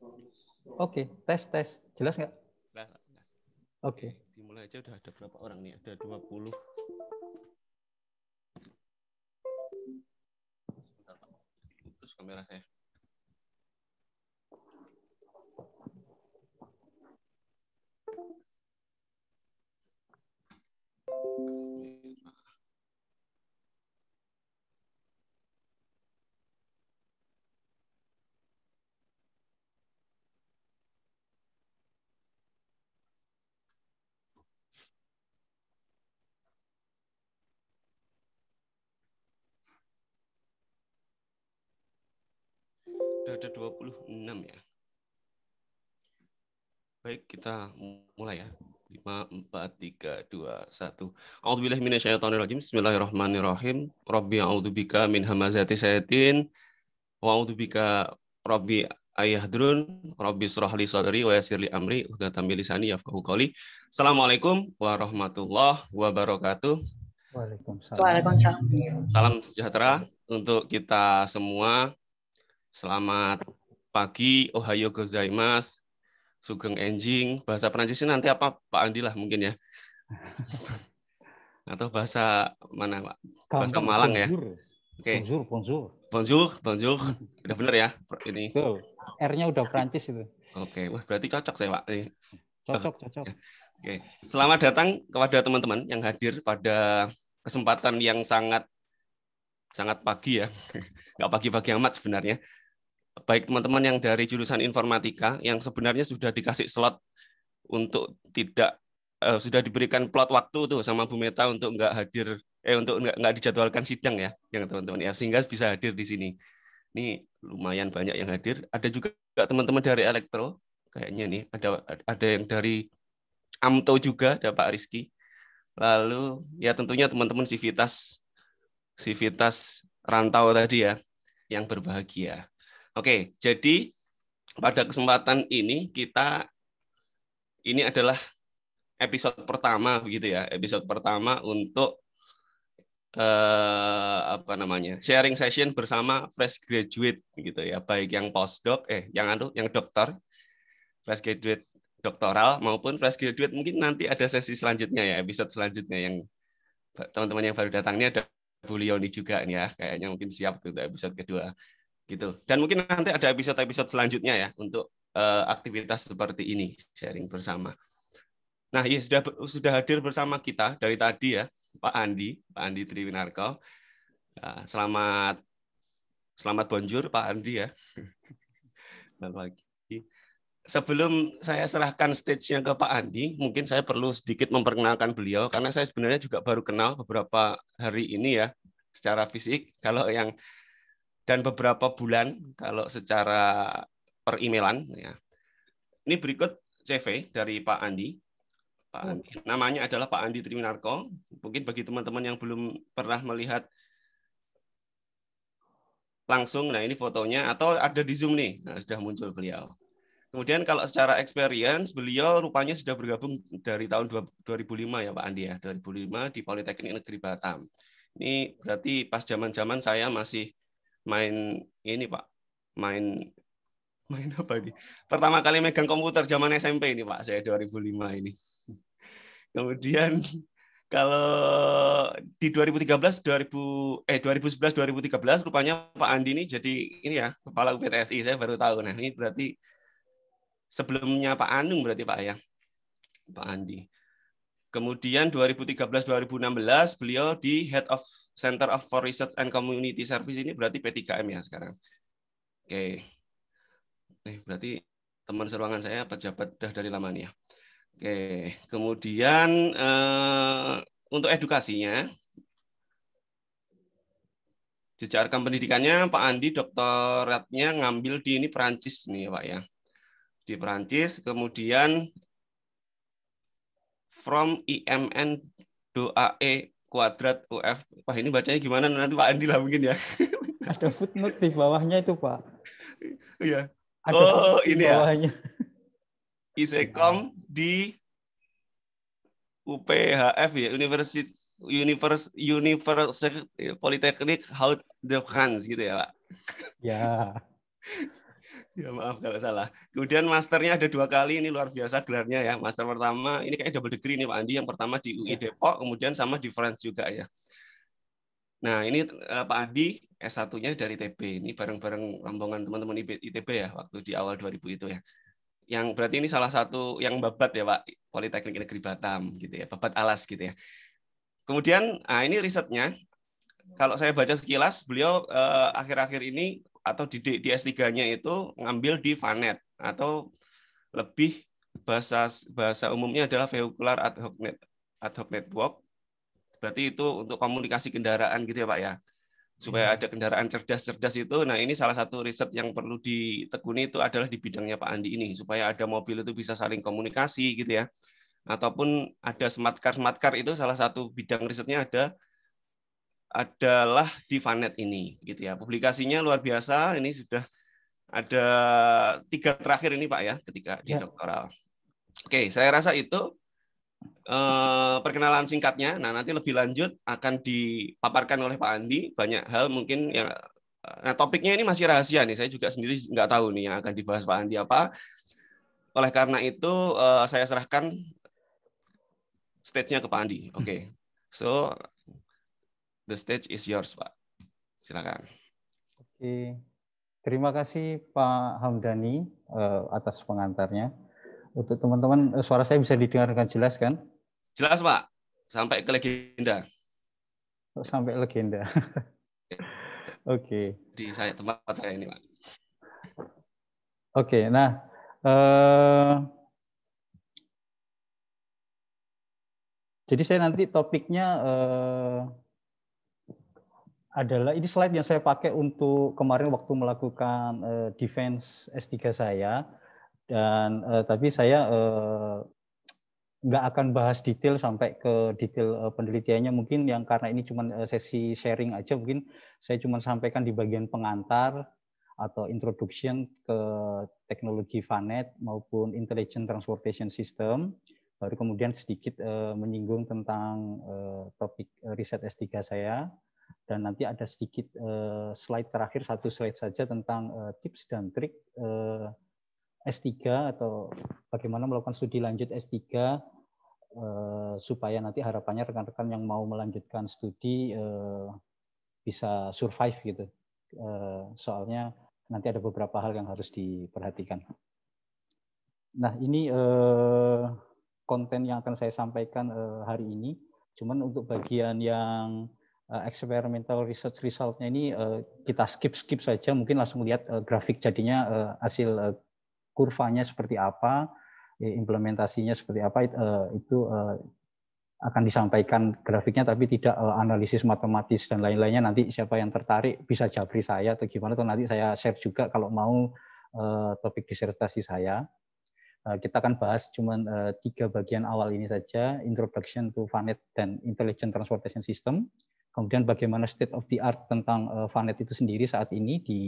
Oke, okay. tes tes. Jelas nggak? Jelas. Oke. Okay. Eh, dimulai aja udah ada berapa orang nih? Ada 20. Terus kamera saya. Merah. Sudah ada 26 ya. Baik, kita mulai ya. 5, 4, 3, 2, 1. A'udhu A'udzubillahi minasyaitonirrajim. Bismillahirrahmanirrahim. Rabbi a'udhu bika min hamazati syayatin wa bika rabbi ayah drun. rabbi surahli sadri wa yassirli amri uhdatan min lisani yafqahu qawli. Assalamualaikum warahmatullahi wabarakatuh. Waalaikumsalam. Waalaikumsalam. Salam sejahtera untuk kita semua Selamat pagi, Ohio gozaimasu, Sugeng Enjing. Bahasa Perancisnya nanti apa Pak Andi lah mungkin ya. Atau bahasa mana Pak? Bahasa Malang ya. Oke. Okay. Bonjour, bonjour. Bonjour, bonjour. Udah bener ya ini. R-nya udah Prancis itu. Oke, okay. wah berarti cocok saya, Pak. Cocok, cocok. Oke. Okay. Selamat datang kepada teman-teman yang hadir pada kesempatan yang sangat sangat pagi ya. Enggak pagi-pagi amat sebenarnya baik teman-teman yang dari jurusan informatika yang sebenarnya sudah dikasih slot untuk tidak uh, sudah diberikan plot waktu tuh sama Bu Meta untuk nggak hadir eh untuk nggak nggak dijadwalkan sidang ya yang teman-teman ya sehingga bisa hadir di sini. Ini lumayan banyak yang hadir. Ada juga teman-teman dari elektro kayaknya nih ada ada yang dari Amto juga ada Pak Rizky. Lalu ya tentunya teman-teman sivitas sivitas rantau tadi ya yang berbahagia. Oke, jadi pada kesempatan ini kita ini adalah episode pertama begitu ya, episode pertama untuk eh, apa namanya sharing session bersama fresh graduate gitu ya, baik yang postdoc eh yang anu yang dokter fresh graduate doktoral maupun fresh graduate mungkin nanti ada sesi selanjutnya ya episode selanjutnya yang teman-teman yang baru datang ini ada Bu Leoni juga nih ya kayaknya mungkin siap untuk episode kedua gitu. Dan mungkin nanti ada episode-episode selanjutnya ya untuk uh, aktivitas seperti ini sharing bersama. Nah, ya sudah sudah hadir bersama kita dari tadi ya Pak Andi, Pak Andi Triwinarko. Uh, selamat selamat bonjour Pak Andi ya. Selamat Sebelum saya serahkan stage-nya ke Pak Andi, mungkin saya perlu sedikit memperkenalkan beliau karena saya sebenarnya juga baru kenal beberapa hari ini ya secara fisik. Kalau yang dan beberapa bulan kalau secara per emailan ya. Ini berikut CV dari Pak Andi. Pak hmm. Andi. Namanya adalah Pak Andi Triminarko. Mungkin bagi teman-teman yang belum pernah melihat langsung, nah ini fotonya atau ada di Zoom nih, nah, sudah muncul beliau. Kemudian kalau secara experience, beliau rupanya sudah bergabung dari tahun 2005 ya Pak Andi ya, 2005 di Politeknik Negeri Batam. Ini berarti pas zaman-zaman saya masih main ini pak main main apa ini pertama kali megang komputer zaman SMP ini pak saya 2005 ini kemudian kalau di 2013 2000 eh 2011 2013 rupanya Pak Andi ini jadi ini ya kepala UPTSI saya baru tahu nah ini berarti sebelumnya Pak Anung berarti Pak ya Pak Andi Kemudian 2013-2016 beliau di Head of Center of for Research and Community Service ini berarti P3M ya sekarang. Oke. Eh, berarti teman seruangan saya pejabat dah dari lama nih ya. Oke, kemudian eh, untuk edukasinya jejak rekam pendidikannya Pak Andi doktoratnya ngambil di ini Perancis nih Pak ya. Di Perancis, kemudian from IMN doa E kuadrat UF. Wah ini bacanya gimana nanti Pak Andi lah mungkin ya. Ada footnote di bawahnya itu Pak. Iya. Ada oh ini ya. bawahnya. ya. Isekom di UPHF ya University Univers Univers eh, Politeknik Haute de France gitu ya Pak. Ya. ya maaf kalau salah. Kemudian masternya ada dua kali, ini luar biasa gelarnya ya. Master pertama, ini kayak double degree nih Pak Andi, yang pertama di UI ya. Depok, kemudian sama di France juga ya. Nah ini eh, Pak Andi S1-nya dari ITB ini bareng-bareng rombongan teman-teman ITB ya, waktu di awal 2000 itu ya. Yang berarti ini salah satu yang babat ya Pak, Politeknik Negeri Batam gitu ya, babat alas gitu ya. Kemudian, nah ini risetnya, kalau saya baca sekilas, beliau eh, akhir-akhir eh, akhir -akhir ini atau di, di S3-nya itu ngambil di Vanet atau lebih bahasa bahasa umumnya adalah vehicular ad hoc net, ad hoc network. Berarti itu untuk komunikasi kendaraan gitu ya Pak ya. Supaya iya. ada kendaraan cerdas-cerdas itu. Nah, ini salah satu riset yang perlu ditekuni itu adalah di bidangnya Pak Andi ini supaya ada mobil itu bisa saling komunikasi gitu ya. Ataupun ada smart car smart car itu salah satu bidang risetnya ada adalah di Vanet ini gitu ya. Publikasinya luar biasa, ini sudah ada tiga terakhir ini Pak ya ketika di yeah. doktoral. Oke, saya rasa itu eh, perkenalan singkatnya. Nah, nanti lebih lanjut akan dipaparkan oleh Pak Andi banyak hal mungkin yang eh, nah topiknya ini masih rahasia nih. Saya juga sendiri nggak tahu nih yang akan dibahas Pak Andi apa. Oleh karena itu eh, saya serahkan stage-nya ke Pak Andi. Oke. Okay. Hmm. So, The stage is yours, Pak. Silakan. Oke. Terima kasih Pak Hamdani uh, atas pengantarnya. Untuk teman-teman, eh, suara saya bisa didengarkan jelas kan? Jelas, Pak. Sampai ke legenda. Oh, sampai legenda. Oke. okay. Di saya tempat saya ini, Pak. Oke, okay, nah uh, jadi saya nanti topiknya uh, adalah ini slide yang saya pakai untuk kemarin waktu melakukan uh, defense S3 saya dan uh, tapi saya uh, akan bahas detail sampai ke detail uh, penelitiannya mungkin yang karena ini cuma uh, sesi sharing aja mungkin saya cuma sampaikan di bagian pengantar atau introduction ke teknologi VANET maupun intelligent transportation system baru kemudian sedikit uh, menyinggung tentang uh, topik riset S3 saya dan nanti ada sedikit uh, slide terakhir satu slide saja tentang uh, tips dan trik uh, eh, S3 atau bagaimana melakukan studi lanjut S3 uh, supaya nanti harapannya rekan-rekan yang mau melanjutkan studi uh, bisa survive gitu. Uh, soalnya nanti ada beberapa hal yang harus diperhatikan. Nah ini uh, konten yang akan saya sampaikan uh, hari ini. Cuman untuk bagian yang uh, experimental research resultnya ini uh, kita skip skip saja mungkin langsung lihat uh, grafik jadinya uh, hasil uh, kurvanya seperti apa ya, implementasinya seperti apa uh, itu uh, akan disampaikan grafiknya tapi tidak uh, analisis matematis dan lain-lainnya nanti siapa yang tertarik bisa japri saya atau gimana tuh nanti saya share juga kalau mau uh, topik disertasi saya kita akan bahas cuma tiga bagian awal ini saja introduction to VANET dan intelligent transportation system Kemudian bagaimana state of the art tentang eh, Vanet itu sendiri saat ini di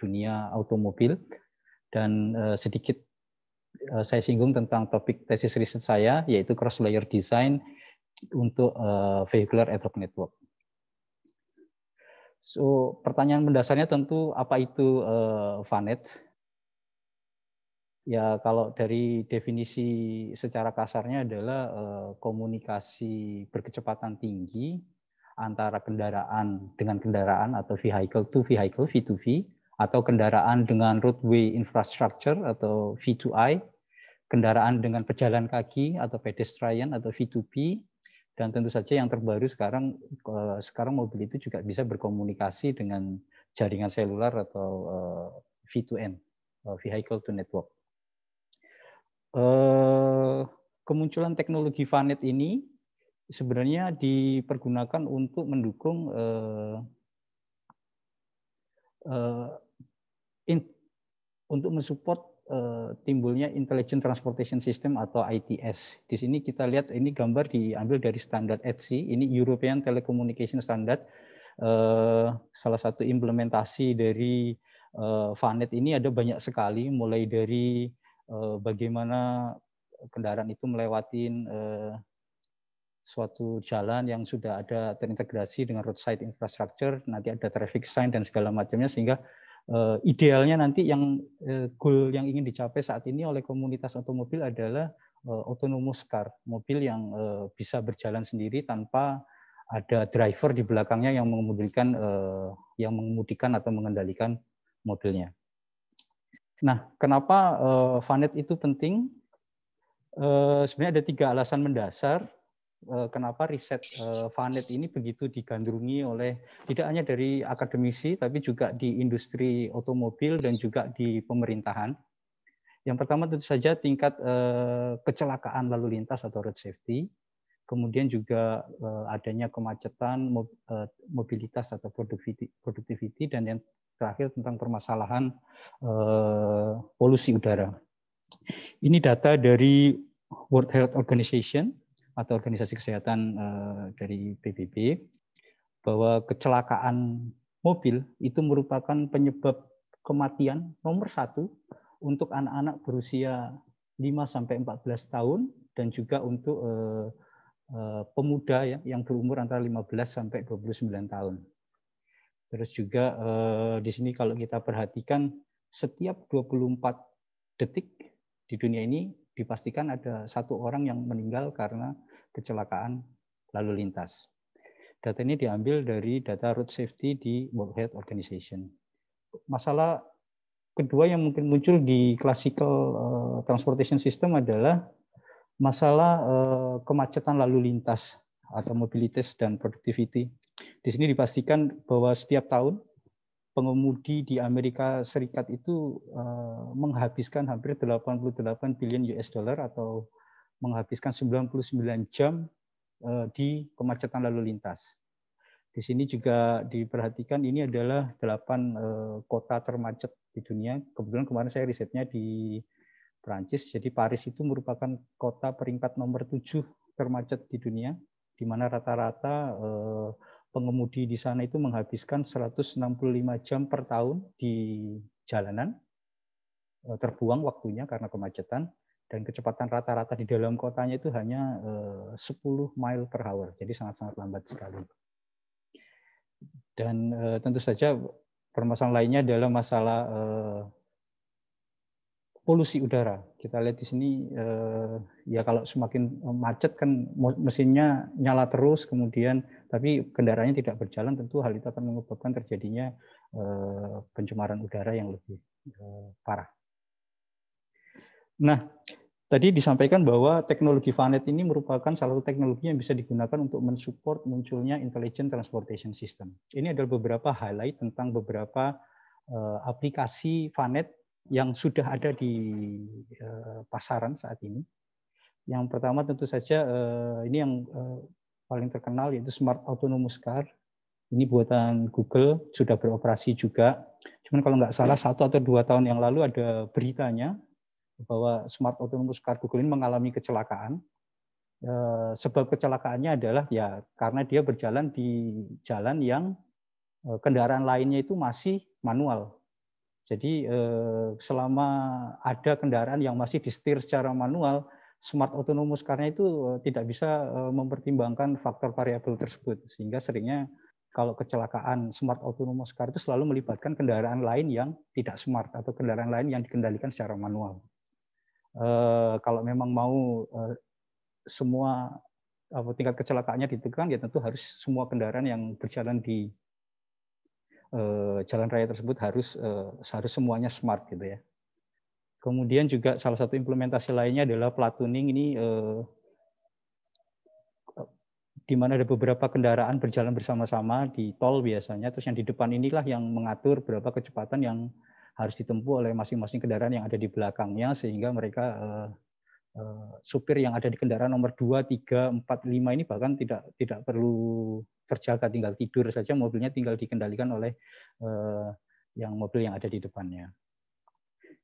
dunia automobil dan eh, sedikit eh, saya singgung tentang topik tesis riset saya yaitu cross layer design untuk vehicular hoc network. So, pertanyaan mendasarnya tentu apa itu Vanet? ya kalau dari definisi secara kasarnya adalah komunikasi berkecepatan tinggi antara kendaraan dengan kendaraan atau vehicle to vehicle V2V atau kendaraan dengan roadway infrastructure atau V2I, kendaraan dengan pejalan kaki atau pedestrian atau V2P dan tentu saja yang terbaru sekarang eh, sekarang mobil itu juga bisa berkomunikasi dengan jaringan seluler atau eh, V2N, eh, vehicle to network. kemunculan teknologi VANET ini sebenarnya dipergunakan untuk mendukung uh, uh, in, untuk mensupport uh, timbulnya Intelligent Transportation System atau ITS. Di sini kita lihat ini gambar diambil dari standar ETSI, ini European Telecommunication Standard, Uh, salah satu implementasi dari uh, VANET ini ada banyak sekali, mulai dari uh, bagaimana kendaraan itu melewatin uh, suatu jalan yang sudah ada terintegrasi dengan roadside infrastructure, nanti ada traffic sign dan segala macamnya sehingga uh, idealnya nanti yang uh, goal yang ingin dicapai saat ini oleh komunitas otomobil adalah uh, autonomous car, mobil yang uh, bisa berjalan sendiri tanpa ada driver di belakangnya yang mengemudikan uh, yang mengemudikan atau mengendalikan mobilnya. Nah, kenapa uh, Vanet itu penting? Uh, sebenarnya ada tiga alasan mendasar Eh, kenapa riset eh, Vanet ini begitu digandrungi oleh tidak hanya dari akademisi tapi juga di industri otomobil dan juga di pemerintahan. Yang pertama tentu saja tingkat eh, kecelakaan lalu lintas atau road safety, kemudian juga adanya kemacetan, mobilitas atau productivity dan yang terakhir tentang permasalahan polusi udara. Ini data dari World Health Organization atau organisasi kesehatan eh, dari PBB bahwa kecelakaan mobil itu merupakan penyebab kematian nomor satu untuk anak-anak berusia 5 sampai 14 tahun dan juga untuk eh, eh, pemuda ya yang berumur antara 15 sampai 29 tahun. Terus juga di sini kalau kita perhatikan setiap 24 detik di dunia ini dipastikan ada satu orang yang meninggal karena kecelakaan lalu lintas. Data ini diambil dari data road safety di World Health Organization. Masalah kedua yang mungkin muncul di classical eh, transportation system adalah masalah eh, kemacetan lalu lintas atau mobilitas dan productivity. Di sini dipastikan bahwa setiap tahun pengemudi di Amerika Serikat itu eh, menghabiskan hampir 88 billion US dollar atau menghabiskan 99 jam eh, di kemacetan lalu lintas. Di sini juga diperhatikan ini adalah delapan eh, kota termacet di dunia. Kebetulan kemarin saya risetnya di Prancis. Jadi Paris itu merupakan kota peringkat nomor tujuh termacet di dunia di mana rata-rata eh, pengemudi di sana itu menghabiskan 165 jam per tahun di jalanan terbuang waktunya karena kemacetan dan kecepatan rata-rata di dalam kotanya itu hanya 10 eh, mile per hour, jadi sangat-sangat lambat sekali. Dan eh, tentu saja permasalahan lainnya adalah masalah eh, polusi udara. Kita lihat di sini ya kalau semakin macet kan mesinnya nyala terus, kemudian tapi kendaraannya tidak berjalan, tentu hal itu akan menyebabkan terjadinya pencemaran udara yang lebih parah. Nah, tadi disampaikan bahwa teknologi VANET ini merupakan salah satu teknologi yang bisa digunakan untuk mensupport munculnya Intelligent Transportation System. Ini adalah beberapa highlight tentang beberapa uh, aplikasi VANET yang sudah ada di uh, pasaran saat ini. Yang pertama tentu saja uh, ini yang uh, paling terkenal yaitu Smart Autonomous Car. Ini buatan Google, sudah beroperasi juga. Cuman kalau nggak salah satu atau dua tahun yang lalu ada beritanya bahwa smart autonomous car Google ini mengalami kecelakaan. Eh, sebab kecelakaannya adalah ya karena dia berjalan di jalan yang eh, kendaraan lainnya itu masih manual. Jadi eh, selama ada kendaraan yang masih disetir secara manual, smart autonomous car-nya itu tidak bisa mempertimbangkan faktor variabel tersebut sehingga seringnya kalau kecelakaan smart autonomous car itu selalu melibatkan kendaraan lain yang tidak smart atau kendaraan lain yang dikendalikan secara manual. Eh, kalau memang mau eh, semua tingkat kecelakaannya ditekan, ya tentu harus semua kendaraan yang berjalan di eh, jalan raya tersebut harus harus semuanya smart gitu ya. Kemudian juga salah satu implementasi lainnya adalah platooning ini di mana ada beberapa kendaraan berjalan bersama-sama di tol biasanya. Terus yang di depan inilah yang mengatur berapa kecepatan yang harus ditempuh oleh masing-masing kendaraan yang ada di belakangnya sehingga mereka eh, eh, supir yang ada di kendaraan nomor 2, 3, 4, 5 ini bahkan tidak tidak perlu terjaga tinggal tidur saja mobilnya tinggal dikendalikan oleh eh, yang mobil yang ada di depannya.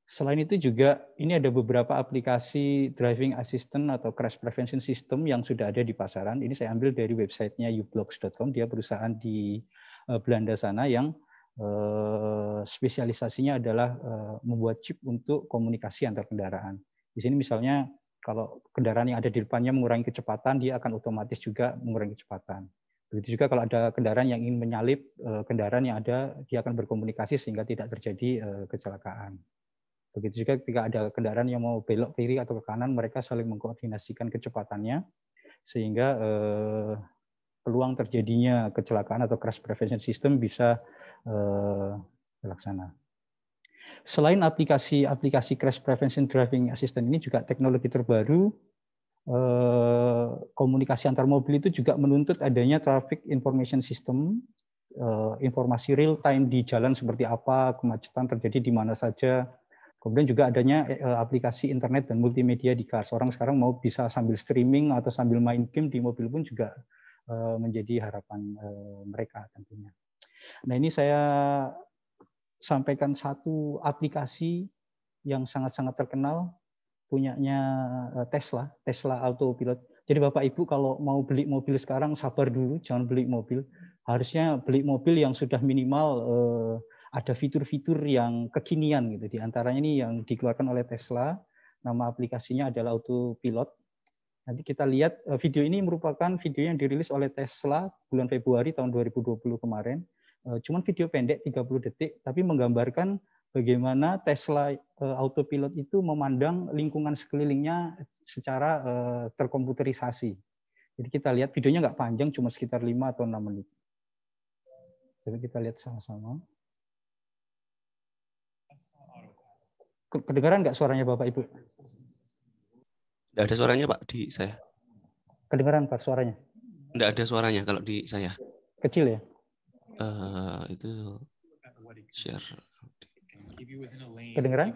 Selain itu juga ini ada beberapa aplikasi driving assistant atau crash prevention system yang sudah ada di pasaran. Ini saya ambil dari websitenya ublocks.com, dia perusahaan di Belanda sana yang Eh, spesialisasinya adalah eh, membuat chip untuk komunikasi antar kendaraan. Di sini misalnya kalau kendaraan yang ada di depannya mengurangi kecepatan, dia akan otomatis juga mengurangi kecepatan. Begitu juga kalau ada kendaraan yang ingin menyalip eh, kendaraan yang ada, dia akan berkomunikasi sehingga tidak terjadi kecelakaan. Begitu juga ketika ada kendaraan yang mau belok kiri atau ke kanan, mereka saling mengkoordinasikan kecepatannya sehingga peluang terjadinya kecelakaan atau crash prevention system bisa Eh, terlaksana. Selain aplikasi-aplikasi crash prevention driving assistant ini juga teknologi terbaru eh, komunikasi antar mobil itu juga menuntut adanya traffic information system, eh, informasi real time di jalan seperti apa, kemacetan terjadi di mana saja. Kemudian juga adanya aplikasi internet dan multimedia di car Orang sekarang mau bisa sambil streaming atau sambil main game di mobil pun juga menjadi harapan mereka tentunya. Nah ini saya sampaikan satu aplikasi yang sangat-sangat terkenal punyanya eh, Tesla, Tesla Autopilot. Jadi Bapak Ibu kalau mau beli mobil sekarang sabar dulu, jangan beli mobil. Harusnya beli mobil yang sudah minimal eh, ada fitur-fitur yang kekinian gitu. Di antaranya ini yang dikeluarkan oleh Tesla. Nama aplikasinya adalah Autopilot. Nanti kita lihat eh, video ini merupakan video yang dirilis oleh Tesla bulan Februari tahun 2020 kemarin. Eh, cuman video pendek 30 detik tapi menggambarkan bagaimana Tesla eh, autopilot itu memandang lingkungan sekelilingnya secara eh, terkomputerisasi. Jadi kita lihat videonya nggak panjang, cuma sekitar 5 atau 6 menit. Jadi kita lihat sama-sama. Kedengaran nggak suaranya Bapak Ibu? Nggak ada suaranya Pak di saya. Kedengaran Pak suaranya? Nggak ada suaranya kalau di saya. Kecil ya? uh, itu share kedengeran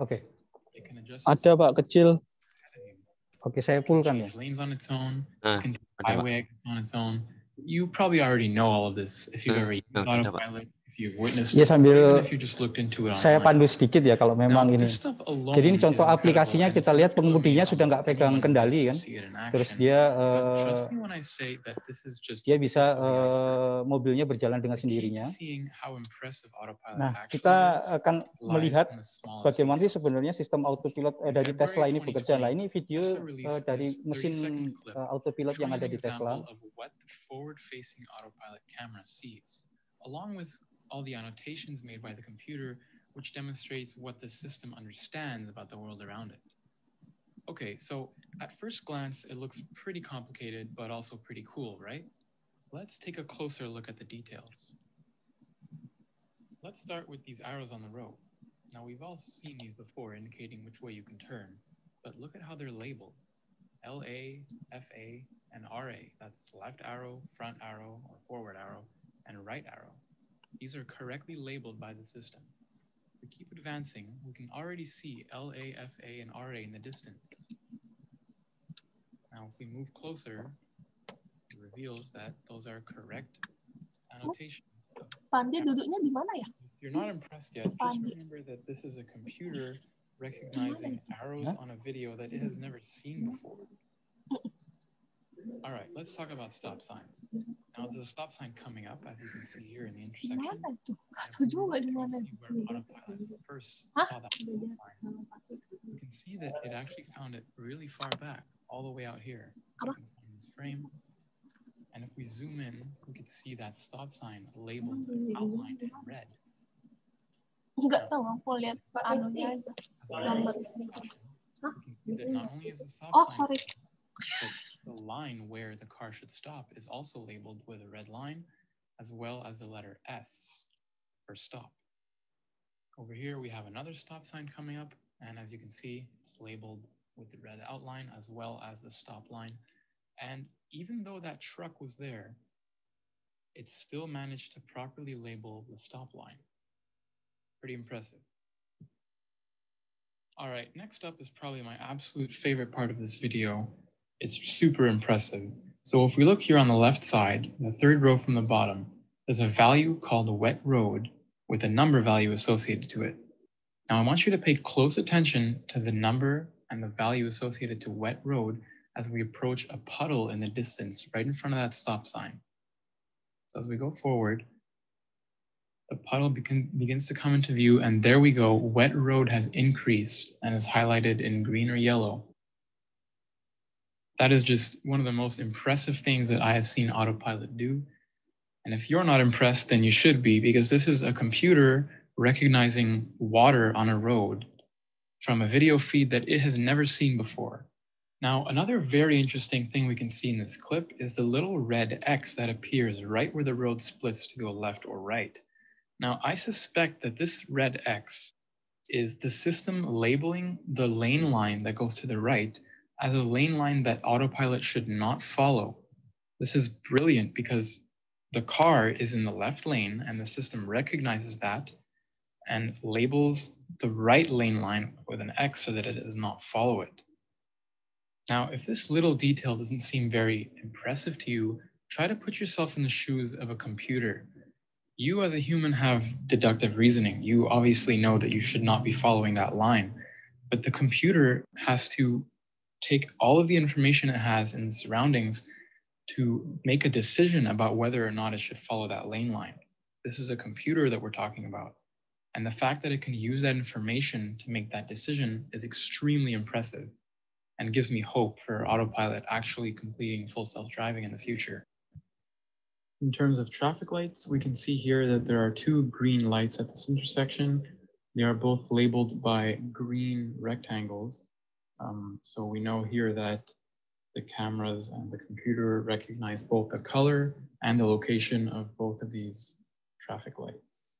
oke okay. ada pak kecil oke okay, saya fullkan ya nah, ada, own. You probably already know all of this if you've hmm. ever used autopilot. Ya sambil saya pandu sedikit ya kalau memang ini. Jadi ini contoh aplikasinya kita lihat pengemudinya sudah nggak pegang kendali kan. Terus dia uh, dia bisa uh, mobilnya berjalan dengan sendirinya. Nah kita akan melihat bagaimana sih sebenarnya sistem autopilot eh, dari Tesla ini bekerja. Nah ini video uh, dari mesin uh, autopilot yang ada di Tesla. along with all the annotations made by the computer, which demonstrates what the system understands about the world around it. Okay, so at first glance, it looks pretty complicated, but also pretty cool, right? Let's take a closer look at the details. Let's start with these arrows on the rope. Now we've all seen these before indicating which way you can turn, but look at how they're labeled. LA, FA, and RA. That's left arrow, front arrow, or forward arrow, and right arrow. These are correctly labeled by the system. If we keep advancing, we can already see LAFA and RA in the distance. Now, if we move closer, it reveals that those are correct annotations. duduknya di mana ya? If you're not impressed yet, just remember that this is a computer recognizing arrows on a video that it has never seen before. All right, let's talk about stop signs. Now, there's a stop sign coming up, as you can see here in the intersection. first saw that You can see that it actually found it really far back, all the way out here in uh-huh. this frame. And if we zoom in, we could see that stop sign labeled outlined in red. Nggak tahu, Not only is the stop oh, sign, sorry the line where the car should stop is also labeled with a red line, as well as the letter S for stop. Over here, we have another stop sign coming up, and as you can see, it's labeled with the red outline as well as the stop line. And even though that truck was there, it still managed to properly label the stop line. Pretty impressive. All right, next up is probably my absolute favorite part of this video, it's super impressive. So if we look here on the left side, the third row from the bottom, there's a value called wet road with a number value associated to it. Now I want you to pay close attention to the number and the value associated to wet road as we approach a puddle in the distance right in front of that stop sign. So as we go forward, the puddle begin, begins to come into view and there we go, wet road has increased and is highlighted in green or yellow that is just one of the most impressive things that I have seen Autopilot do. And if you're not impressed, then you should be, because this is a computer recognizing water on a road from a video feed that it has never seen before. Now, another very interesting thing we can see in this clip is the little red X that appears right where the road splits to go left or right. Now, I suspect that this red X is the system labeling the lane line that goes to the right as a lane line that autopilot should not follow. This is brilliant because the car is in the left lane and the system recognizes that and labels the right lane line with an X so that it does not follow it. Now, if this little detail doesn't seem very impressive to you, try to put yourself in the shoes of a computer. You as a human have deductive reasoning. You obviously know that you should not be following that line, but the computer has to take all of the information it has in the surroundings to make a decision about whether or not it should follow that lane line. This is a computer that we're talking about. And the fact that it can use that information to make that decision is extremely impressive and gives me hope for autopilot actually completing full self-driving in the future. In terms of traffic lights, we can see here that there are two green lights at this intersection. They are both labeled by green rectangles. Um, so we know here that the cameras and the computer recognize both the color and the location of both of these traffic lights.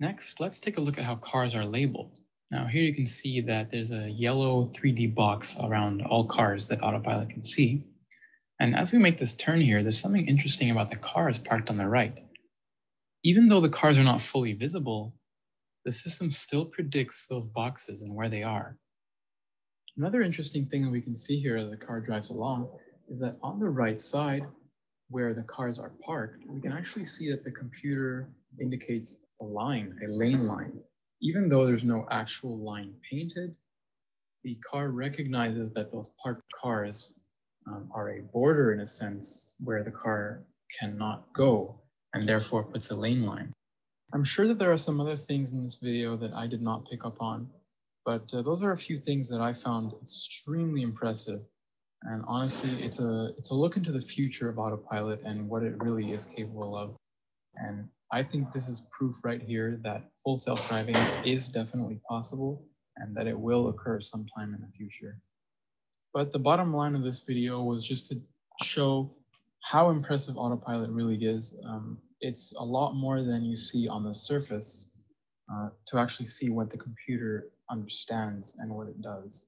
Next, let's take a look at how cars are labeled. Now here you can see that there's a yellow 3D box around all cars that Autopilot can see. And as we make this turn here, there's something interesting about the cars parked on the right. Even though the cars are not fully visible, the system still predicts those boxes and where they are. Another interesting thing that we can see here as the car drives along is that on the right side, where the cars are parked, we can actually see that the computer indicates a line, a lane line. Even though there's no actual line painted, the car recognizes that those parked cars um, are a border in a sense where the car cannot go and therefore puts a lane line. I'm sure that there are some other things in this video that I did not pick up on, but uh, those are a few things that I found extremely impressive. And honestly, it's a, it's a look into the future of autopilot and what it really is capable of. And I think this is proof right here that full self-driving is definitely possible and that it will occur sometime in the future. But the bottom line of this video was just to show how impressive autopilot really is. Um, it's a lot more than you see on the surface Uh, to actually see what the computer understands and what it does.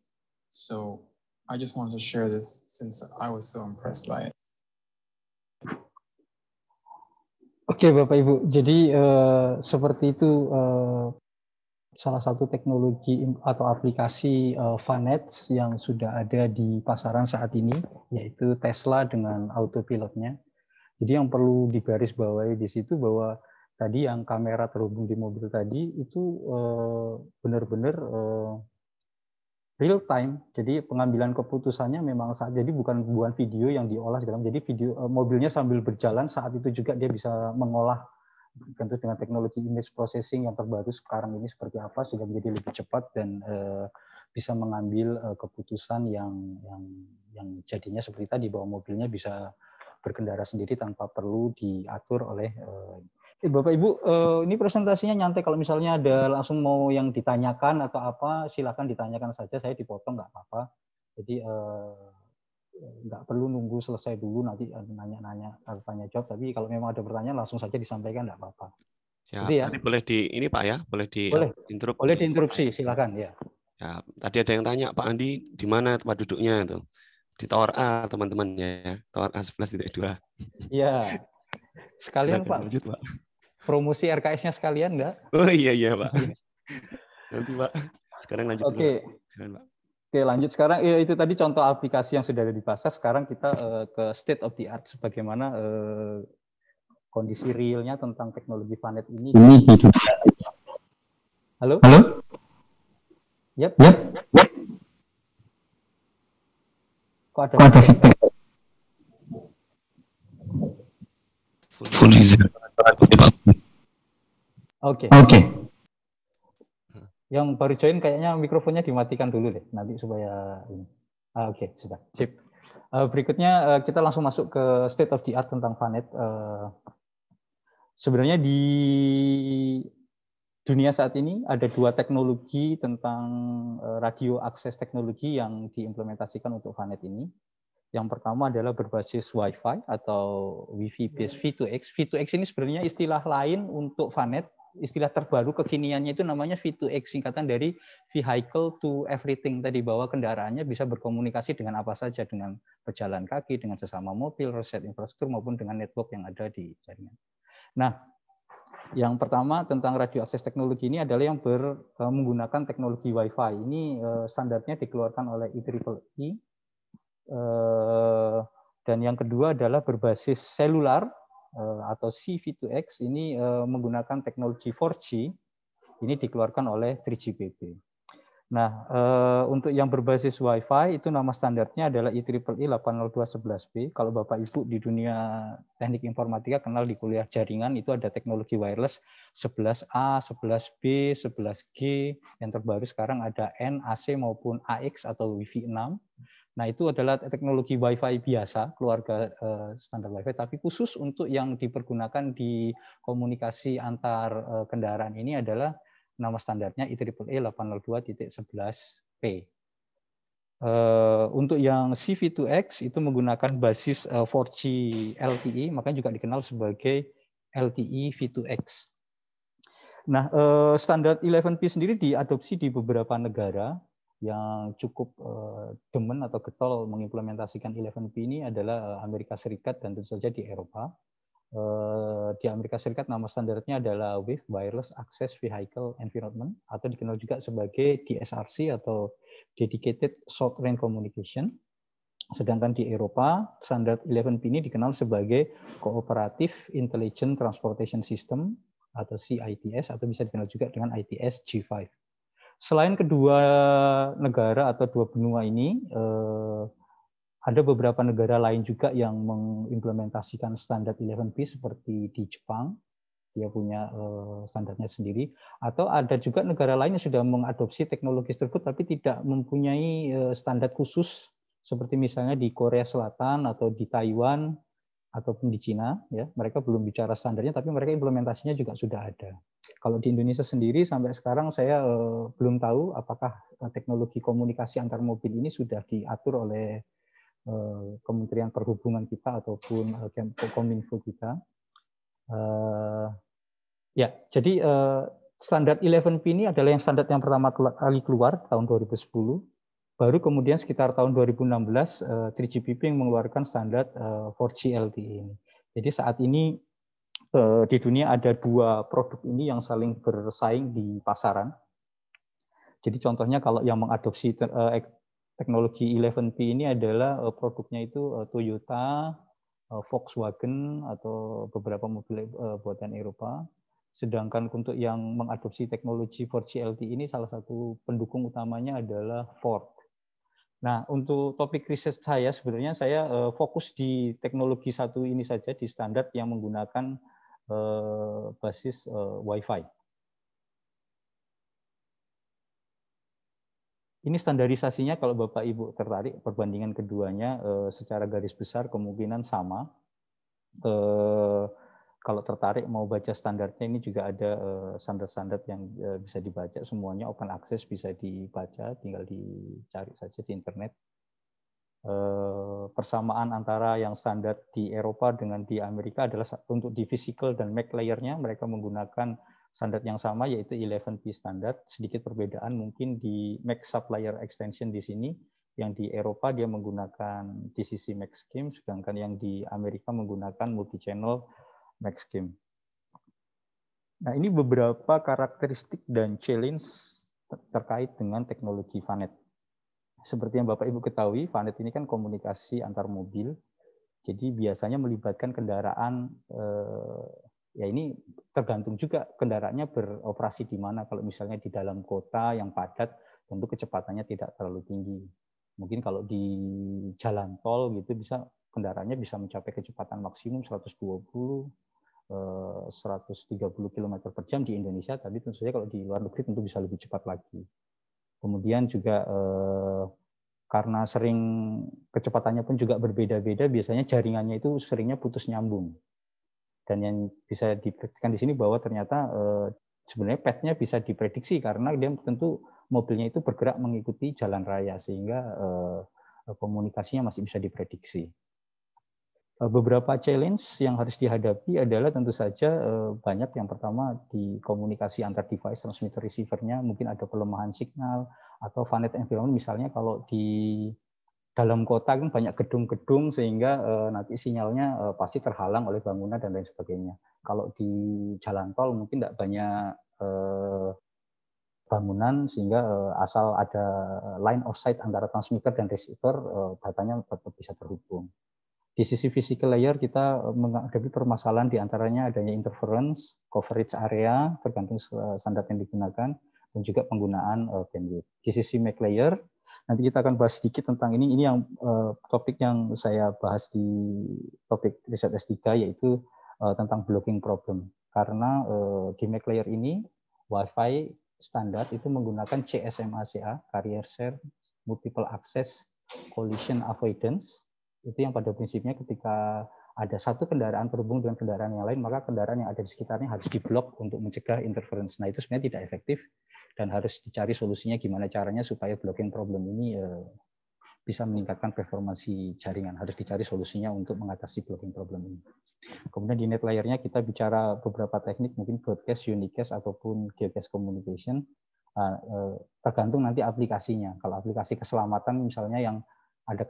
So I just wanted to share this since I was so impressed by it. Oke okay, Bapak Ibu, jadi uh, seperti itu uh, salah satu teknologi atau aplikasi uh, eh, Vanets yang sudah ada di pasaran saat ini, yaitu Tesla dengan autopilotnya. Jadi yang perlu digarisbawahi di situ bahwa tadi yang kamera terhubung di mobil tadi itu eh, benar-benar eh, real time. Jadi pengambilan keputusannya memang saat jadi bukan bukan video yang diolah dalam. Jadi video eh, mobilnya sambil berjalan saat itu juga dia bisa mengolah tentu dengan teknologi image processing yang terbaru sekarang ini seperti apa sudah menjadi lebih cepat dan bisa mengambil keputusan yang yang yang jadinya seperti tadi bahwa mobilnya bisa berkendara sendiri tanpa perlu diatur oleh Eh, Bapak Ibu, eh, ini presentasinya nyantai. Kalau misalnya ada langsung mau yang ditanyakan atau apa, silakan ditanyakan saja. Saya dipotong nggak apa-apa. Jadi eh, nggak perlu nunggu selesai dulu nanti nanya-nanya tanya jawab. Tapi kalau memang ada pertanyaan langsung saja disampaikan nggak apa-apa. Gitu ya, ya. Ini boleh di ini Pak ya, boleh di boleh, interrup. Boleh diinterupsi, silakan ya. Ya, tadi ada yang tanya Pak Andi di mana tempat duduknya itu di tower A teman-teman ya tower A sebelas 11.2 iya Sekalian Silahkan Pak. Lanjut, Pak. Promosi RKS-nya sekalian nggak? Oh iya iya Pak. Nanti Pak. Sekarang lanjut. Oke. Okay. Oke. Pak. Oke lanjut sekarang ya, itu tadi contoh aplikasi yang sudah ada di pasar. Sekarang kita uh, ke state of the art sebagaimana uh, kondisi realnya tentang teknologi planet ini. Ini Halo. Halo. Yap. Yap. Yep. Kok ada? Kok ada Oke. Okay. Oke. Okay. Yang baru join kayaknya mikrofonnya dimatikan dulu deh, nanti supaya ini. Ah, Oke, okay, sudah. Sip. Uh, berikutnya uh, kita langsung masuk ke state of the art tentang Vanet. Uh, sebenarnya di dunia saat ini ada dua teknologi tentang radio akses teknologi yang diimplementasikan untuk Vanet ini. Yang pertama adalah berbasis Wi-Fi atau Wi-Fi iya. based V2X. V2X ini sebenarnya istilah lain untuk Vanet. Istilah terbaru kekiniannya itu namanya V2X, singkatan dari Vehicle to Everything. Tadi bahwa kendaraannya bisa berkomunikasi dengan apa saja, dengan pejalan kaki, dengan sesama mobil, reset infrastruktur, maupun dengan network yang ada di jaringan. Nah, yang pertama tentang radio akses teknologi ini adalah yang ber, eh, menggunakan teknologi Wi-Fi. Ini eh, standarnya dikeluarkan oleh IEEE Eh, dan yang kedua adalah berbasis selular eh, atau CV2X ini eh, menggunakan teknologi 4G ini dikeluarkan oleh 3GPP. Nah, untuk yang berbasis Wi-Fi itu nama standarnya adalah IEEE 802.11b. E Kalau Bapak Ibu di dunia teknik informatika kenal di kuliah jaringan itu ada teknologi wireless 11a, 11b, 11g. Yang terbaru sekarang ada NAC maupun AX atau Wi-Fi 6. Nah, itu adalah teknologi WiFi biasa, keluarga eh, standar wi tapi khusus untuk yang dipergunakan di komunikasi antar eh, kendaraan ini adalah nama standarnya IEEE 802.11p. Eh, untuk yang CV2X itu menggunakan basis 4G LTE, makanya juga dikenal sebagai LTE V2X. Nah, standar 11p sendiri diadopsi di beberapa negara, yang cukup eh, demen atau getol mengimplementasikan 11P ini adalah eh, Amerika Serikat dan tentu saja di Eropa. Eh, di Amerika Serikat nama standarnya adalah WIF Wireless Access Vehicle Environment atau dikenal juga sebagai DSRC atau Dedicated Short Range Communication. Sedangkan di Eropa, standar 11P ini dikenal sebagai Cooperative Intelligent Transportation System atau CITS atau bisa dikenal juga dengan ITS G5 Selain kedua negara atau dua benua ini, eh, ada beberapa negara lain juga yang mengimplementasikan standar 11 p seperti di Jepang, dia punya eh, standarnya sendiri, atau ada juga negara lain yang sudah mengadopsi teknologi tersebut tapi tidak mempunyai eh, standar khusus seperti misalnya di Korea Selatan atau di Taiwan ataupun di Cina, ya mereka belum bicara standarnya tapi mereka implementasinya juga sudah ada. Kalau di Indonesia sendiri sampai sekarang saya eh, belum tahu apakah eh, teknologi komunikasi antar mobil ini sudah diatur oleh eh, Kementerian Perhubungan kita ataupun Kominfo kita. ya, jadi standar 11P ini adalah yang standar yang pertama kali keluar tahun 2010. Baru kemudian sekitar tahun 2016 3GPP yang mengeluarkan standar 4G LTE ini. Jadi saat ini Eh, di dunia ada dua produk ini yang saling bersaing di pasaran. Jadi contohnya kalau yang mengadopsi eh, teknologi 11P ini adalah eh, produknya itu Toyota, Volkswagen atau beberapa mobil buatan Eropa. Sedangkan untuk yang mengadopsi teknologi 4G LTE ini salah satu pendukung utamanya adalah Ford. Nah, untuk topik riset saya sebenarnya saya fokus di teknologi satu ini saja di standar yang menggunakan Eh, basis eh, Wi-Fi. Ini standarisasinya kalau Bapak Ibu tertarik perbandingan keduanya eh, secara garis besar kemungkinan sama. Kalau tertarik mau baca standarnya ini juga ada standar-standar yang bisa dibaca semuanya open access bisa dibaca tinggal dicari saja di internet. Eh, persamaan antara yang standar di Eropa dengan di Amerika adalah untuk di physical dan MAC layernya mereka menggunakan standar yang sama yaitu 11P standar. Sedikit perbedaan mungkin di MAC supplier extension di sini yang di Eropa dia menggunakan DCC MAC scheme sedangkan yang di Amerika menggunakan multi channel MAC scheme. Nah, ini beberapa karakteristik dan challenge terkait dengan teknologi VANET seperti yang Bapak Ibu ketahui, Vanet ini kan komunikasi antar mobil. Jadi biasanya melibatkan kendaraan eh, ya ini tergantung juga kendaraannya beroperasi di mana. Kalau misalnya di dalam kota yang padat, tentu kecepatannya tidak terlalu tinggi. Mungkin kalau di jalan tol gitu bisa kendaraannya bisa mencapai kecepatan maksimum 120 130 km per jam di Indonesia, tapi tentu saja kalau di luar negeri tentu bisa lebih cepat lagi. Kemudian juga eh, karena sering kecepatannya pun juga berbeda-beda, biasanya jaringannya itu seringnya putus nyambung. Dan yang bisa diperhatikan di sini bahwa ternyata eh, sebenarnya petnya bisa diprediksi karena dia tentu mobilnya itu bergerak mengikuti jalan raya sehingga eh, komunikasinya masih bisa diprediksi. Eh, beberapa challenge yang harus dihadapi adalah tentu saja eh, banyak yang pertama di komunikasi antar device transmitter receivernya mungkin ada kelemahan signal atau VANET environment misalnya kalau di dalam kota kan banyak gedung-gedung sehingga eh, nanti sinyalnya pasti terhalang oleh bangunan dan lain sebagainya. Kalau di jalan tol mungkin tidak banyak bangunan sehingga asal ada line of sight antara transmitter dan receiver datanya tetap bisa terhubung. Di sisi physical layer kita eh, menghadapi permasalahan diantaranya adanya interference, coverage area, tergantung eh, standar yang digunakan, dan juga penggunaan eh, bandwidth. Di sisi MAC layer, nanti kita akan bahas sedikit tentang ini. Ini yang topik yang saya bahas di topik riset S3, yaitu tentang blocking problem. Karena di MAC layer ini, WiFi standar itu menggunakan CSMACA, Carrier Share Multiple Access Collision Avoidance, itu yang pada prinsipnya ketika ada satu kendaraan terhubung dengan kendaraan yang lain, maka kendaraan yang ada di sekitarnya harus diblok untuk mencegah interference. Nah, itu sebenarnya tidak efektif dan harus dicari solusinya gimana caranya supaya blocking problem ini eh, bisa meningkatkan performansi jaringan. Harus dicari solusinya untuk mengatasi blocking problem ini. Kemudian di net layernya kita bicara beberapa teknik, mungkin broadcast, unicast, ataupun geocast communication. Ah, eh, tergantung nanti aplikasinya. Kalau aplikasi keselamatan misalnya yang ada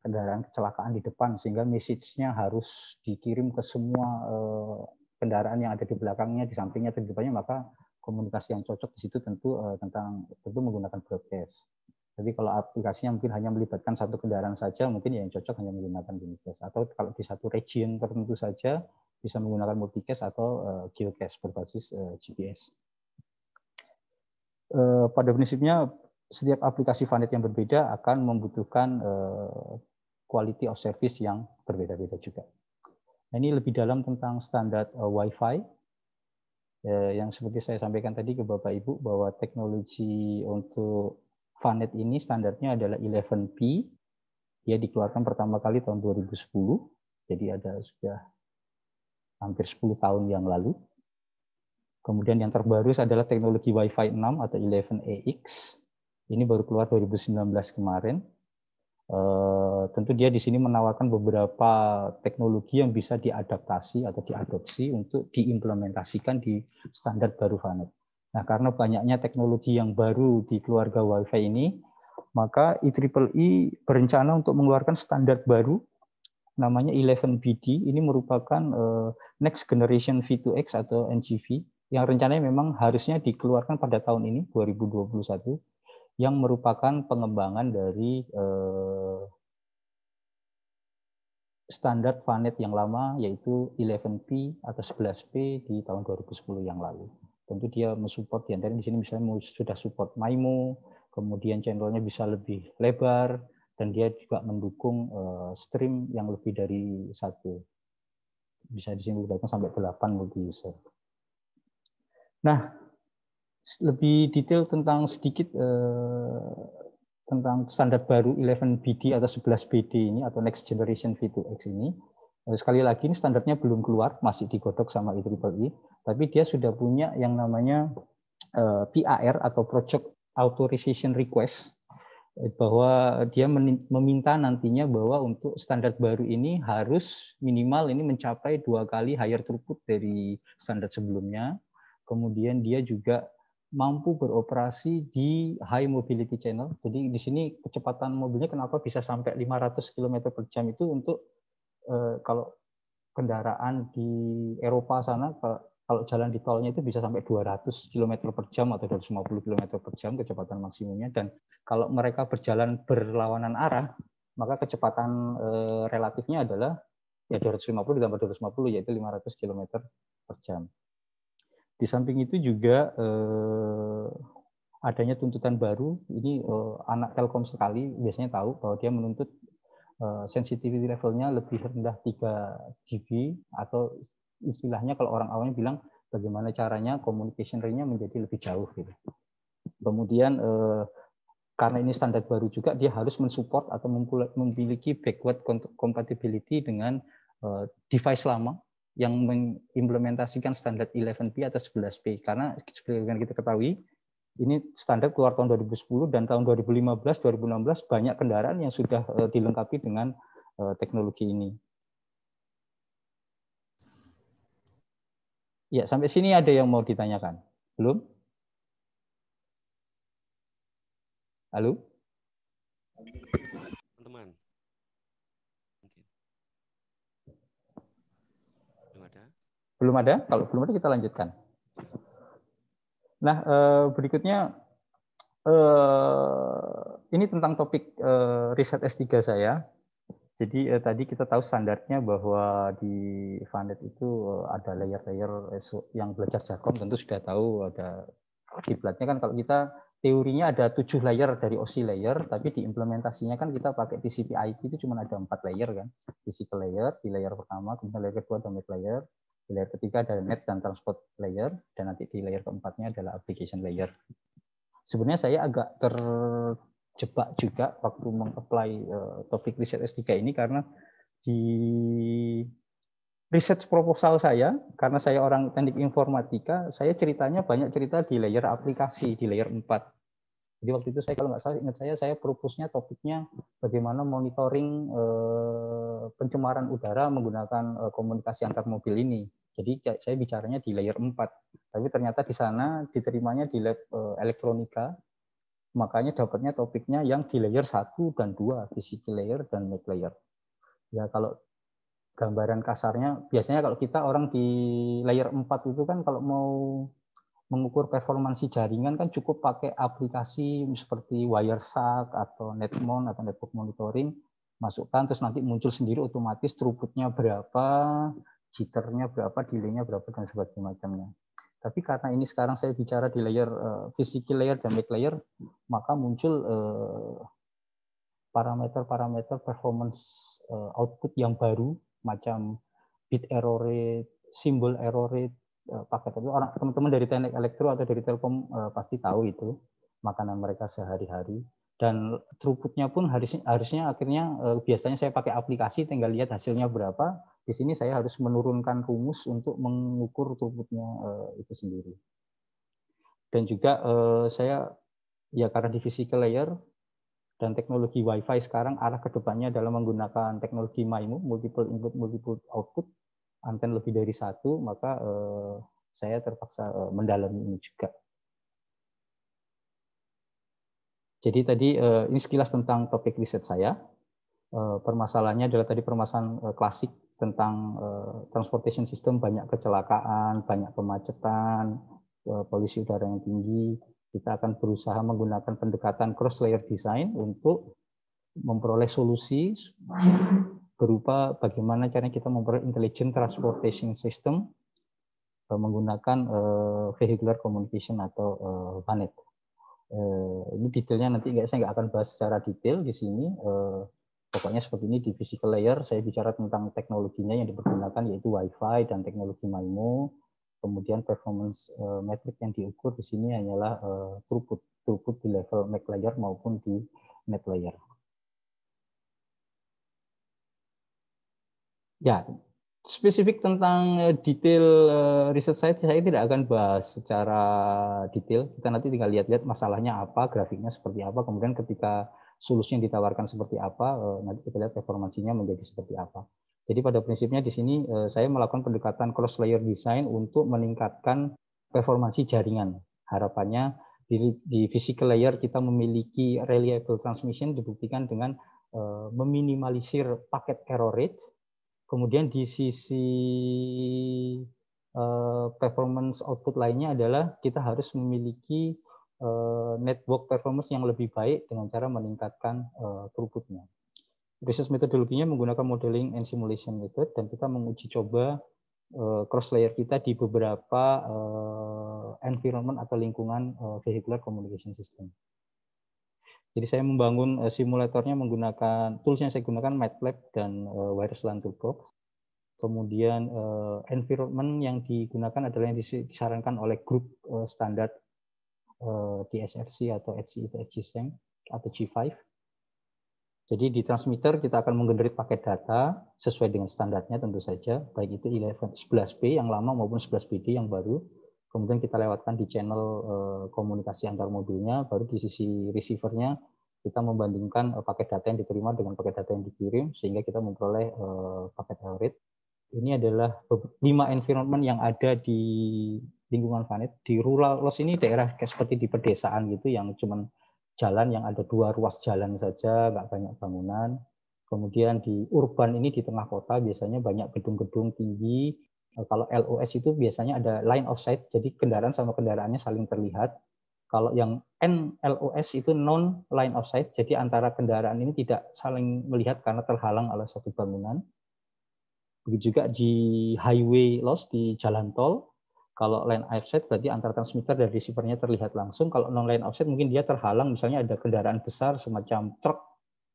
kendaraan kecelakaan di depan sehingga message-nya harus dikirim ke semua eh, kendaraan yang ada di belakangnya, di sampingnya, di depannya, maka komunikasi yang cocok di situ tentu eh, tentang tentu menggunakan broadcast. Jadi kalau aplikasinya mungkin hanya melibatkan satu kendaraan saja, mungkin yang cocok hanya menggunakan broadcast. Atau kalau di satu region tertentu saja bisa menggunakan multicast atau eh, geocast berbasis GPS. Pada prinsipnya setiap aplikasi Vanet yang berbeda akan membutuhkan eh, quality of service yang berbeda-beda juga. Nah, ini lebih dalam tentang standar eh, Wi-Fi eh, yang seperti saya sampaikan tadi ke Bapak Ibu bahwa teknologi untuk Vanet ini standarnya adalah 11P. Dia dikeluarkan pertama kali tahun 2010. Jadi ada sudah hampir 10 tahun yang lalu. Kemudian yang terbaru adalah teknologi Wi-Fi 6 atau 11AX ini baru keluar 2019 kemarin. Uh, tentu dia di sini menawarkan beberapa teknologi yang bisa diadaptasi atau diadopsi untuk diimplementasikan di standar baru VANET. Nah, karena banyaknya teknologi yang baru di keluarga WiFi ini, maka IEEE e berencana untuk mengeluarkan standar baru namanya 11BD. Ini merupakan uh, Next Generation V2X atau NGV yang rencananya memang harusnya dikeluarkan pada tahun ini 2021 yang merupakan pengembangan dari eh, standar planet yang lama yaitu 11P atau 11P di tahun 2010 yang lalu. Tentu dia mensupport di antara di sini misalnya sudah support MIMO, kemudian channelnya bisa lebih lebar dan dia juga mendukung eh, stream yang lebih dari satu. Bisa di sini sampai 8 multi user. Nah, lebih detail tentang sedikit uh, tentang standar baru 11BD atau 11BD ini atau Next Generation V2X ini. Eh, sekali lagi ini standarnya belum keluar, masih digodok sama IEEE, e, tapi dia sudah punya yang namanya uh, eh, PAR atau Project Authorization Request bahwa dia meminta nantinya bahwa untuk standar baru ini harus minimal ini mencapai dua kali higher throughput dari standar sebelumnya. Kemudian dia juga mampu beroperasi di high mobility channel. Jadi di sini kecepatan mobilnya kenapa bisa sampai 500 km per jam itu untuk eh, kalau kendaraan di Eropa sana kalau, jalan di tolnya itu bisa sampai 200 km per jam atau 250 km per jam kecepatan maksimumnya dan kalau mereka berjalan berlawanan arah maka kecepatan eh, relatifnya adalah ya 250 ditambah 250 yaitu 500 km per jam. Di samping itu juga eh, adanya tuntutan baru, ini eh, anak telkom sekali biasanya tahu bahwa dia menuntut eh, sensitivity levelnya lebih rendah 3 GB atau istilahnya kalau orang awalnya bilang bagaimana caranya communication ringnya menjadi lebih jauh gitu. Kemudian eh, karena ini standar baru juga dia harus mensupport atau memiliki backward compatibility dengan eh, device lama yang mengimplementasikan standar 11P atau 11P karena seperti yang kita ketahui ini standar keluar tahun 2010 dan tahun 2015 2016 banyak kendaraan yang sudah eh, dilengkapi dengan eh, teknologi ini. Ya, sampai sini ada yang mau ditanyakan? Belum? Halo? Belum ada? Kalau belum ada kita lanjutkan. Nah, eh, berikutnya eh, ini tentang topik eh, riset S3 saya. Jadi eh, tadi kita tahu standarnya bahwa di Vanet itu ada layer-layer yang belajar Jakom tentu sudah tahu ada kiblatnya kan kalau kita teorinya ada tujuh layer dari OC layer, tapi di implementasinya kan kita pakai TCP/IP itu cuma ada empat layer kan, physical layer di layer pertama, kemudian layer kedua ada mid layer, di layer ketiga ada net dan transport layer, dan nanti di layer keempatnya adalah application layer. Sebenarnya saya agak terjebak juga waktu mengapply eh, topik riset S3 ini karena di riset proposal saya, karena saya orang teknik informatika, saya ceritanya banyak cerita di layer aplikasi, di layer 4. Jadi waktu itu saya kalau nggak salah ingat saya, saya propusnya topiknya bagaimana monitoring eh, pencemaran udara menggunakan eh, komunikasi antar mobil ini. Jadi saya bicaranya di layer 4, tapi ternyata di sana diterimanya di lab eh, elektronika, makanya dapatnya topiknya yang di layer 1 dan 2, physical layer dan net layer. Ya kalau gambaran kasarnya, biasanya kalau kita orang di layer 4 itu kan kalau mau mengukur performansi jaringan kan cukup pakai aplikasi seperti Wireshark atau Netmon atau network monitoring, masukkan terus nanti muncul sendiri otomatis throughputnya berapa, jitternya berapa, delaynya berapa dan sebagainya macamnya. Tapi karena ini sekarang saya bicara di layer uh, physical layer dan back layer, maka muncul parameter eh, parameter-parameter performance uh, output yang baru macam bit error rate, simbol error rate, paket itu orang teman-teman dari teknik elektro atau dari telkom uh, pasti tahu itu makanan mereka sehari-hari dan throughputnya pun harusnya harusnya akhirnya uh, biasanya saya pakai aplikasi tinggal lihat hasilnya berapa di sini saya harus menurunkan rumus untuk mengukur rumputnya eh, itu sendiri. Dan juga eh, saya ya karena di physical layer dan teknologi Wi-Fi sekarang arah kedepannya dalam menggunakan teknologi MIMO, multiple input multiple output, anten lebih dari satu, maka eh, saya terpaksa mendalami ini juga. Jadi tadi ini sekilas tentang topik riset saya. Eh, permasalahannya adalah tadi permasalahan eh, klasik tentang eh, transportation system banyak kecelakaan, banyak kemacetan, polusi udara yang tinggi. Kita akan berusaha menggunakan pendekatan cross layer design untuk memperoleh solusi berupa bagaimana cara kita memperoleh intelligent transportation system menggunakan vehicular communication atau VANET. Ini detailnya nanti saya nggak akan bahas secara detail di sini Pokoknya seperti ini di physical layer saya bicara tentang teknologinya yang dipergunakan yaitu WiFi dan teknologi MIMO. Kemudian performance uh, metric yang diukur di sini hanyalah uh, throughput, throughput di level MAC layer maupun di net layer. Ya, spesifik tentang eh, detail riset saya, saya tidak akan bahas secara detail. Kita nanti tinggal lihat-lihat masalahnya apa, grafiknya seperti apa, kemudian ketika solusi yang ditawarkan seperti apa, eh, nanti kita lihat performansinya menjadi seperti apa. Jadi pada prinsipnya di sini eh, saya melakukan pendekatan cross layer design untuk meningkatkan performansi jaringan. Harapannya di, di physical layer kita memiliki reliable transmission dibuktikan dengan eh, meminimalisir paket error rate. Kemudian di sisi performance output lainnya adalah kita harus memiliki Eh, network performance yang lebih baik dengan cara meningkatkan eh, throughputnya. Research metodologinya menggunakan modeling and simulation method dan kita menguji coba eh, cross layer kita di beberapa environment atau lingkungan vehicular communication system. Jadi saya membangun simulatornya menggunakan tools yang saya gunakan MATLAB dan Wireless LAN Toolbox. Kemudian environment yang digunakan adalah yang disarankan oleh grup standar Eh, TSRC atau HC itu HCSM atau G5. Jadi di transmitter kita akan menggenerate paket data sesuai dengan standarnya tentu saja, baik itu 11, b yang lama maupun 11BD yang baru. Kemudian kita lewatkan di channel eh, komunikasi antar modulnya, baru di sisi receivernya kita membandingkan eh, paket data yang diterima dengan paket data yang dikirim, sehingga kita memperoleh paket error rate. Ini adalah 5 environment yang ada di lingkungan planet di rural loss ini daerah kayak seperti di pedesaan gitu yang cuman jalan yang ada dua ruas jalan saja nggak banyak bangunan kemudian di urban ini di tengah kota biasanya banyak gedung-gedung tinggi eh, kalau LOS itu biasanya ada line of sight jadi kendaraan sama kendaraannya saling terlihat kalau yang NLOS itu non line of sight jadi antara kendaraan ini tidak saling melihat karena terhalang oleh satu bangunan begitu juga di highway loss di jalan tol kalau line offset berarti antar transmitter dan receivernya terlihat langsung. Kalau non line offset mungkin dia terhalang misalnya ada kendaraan besar semacam truk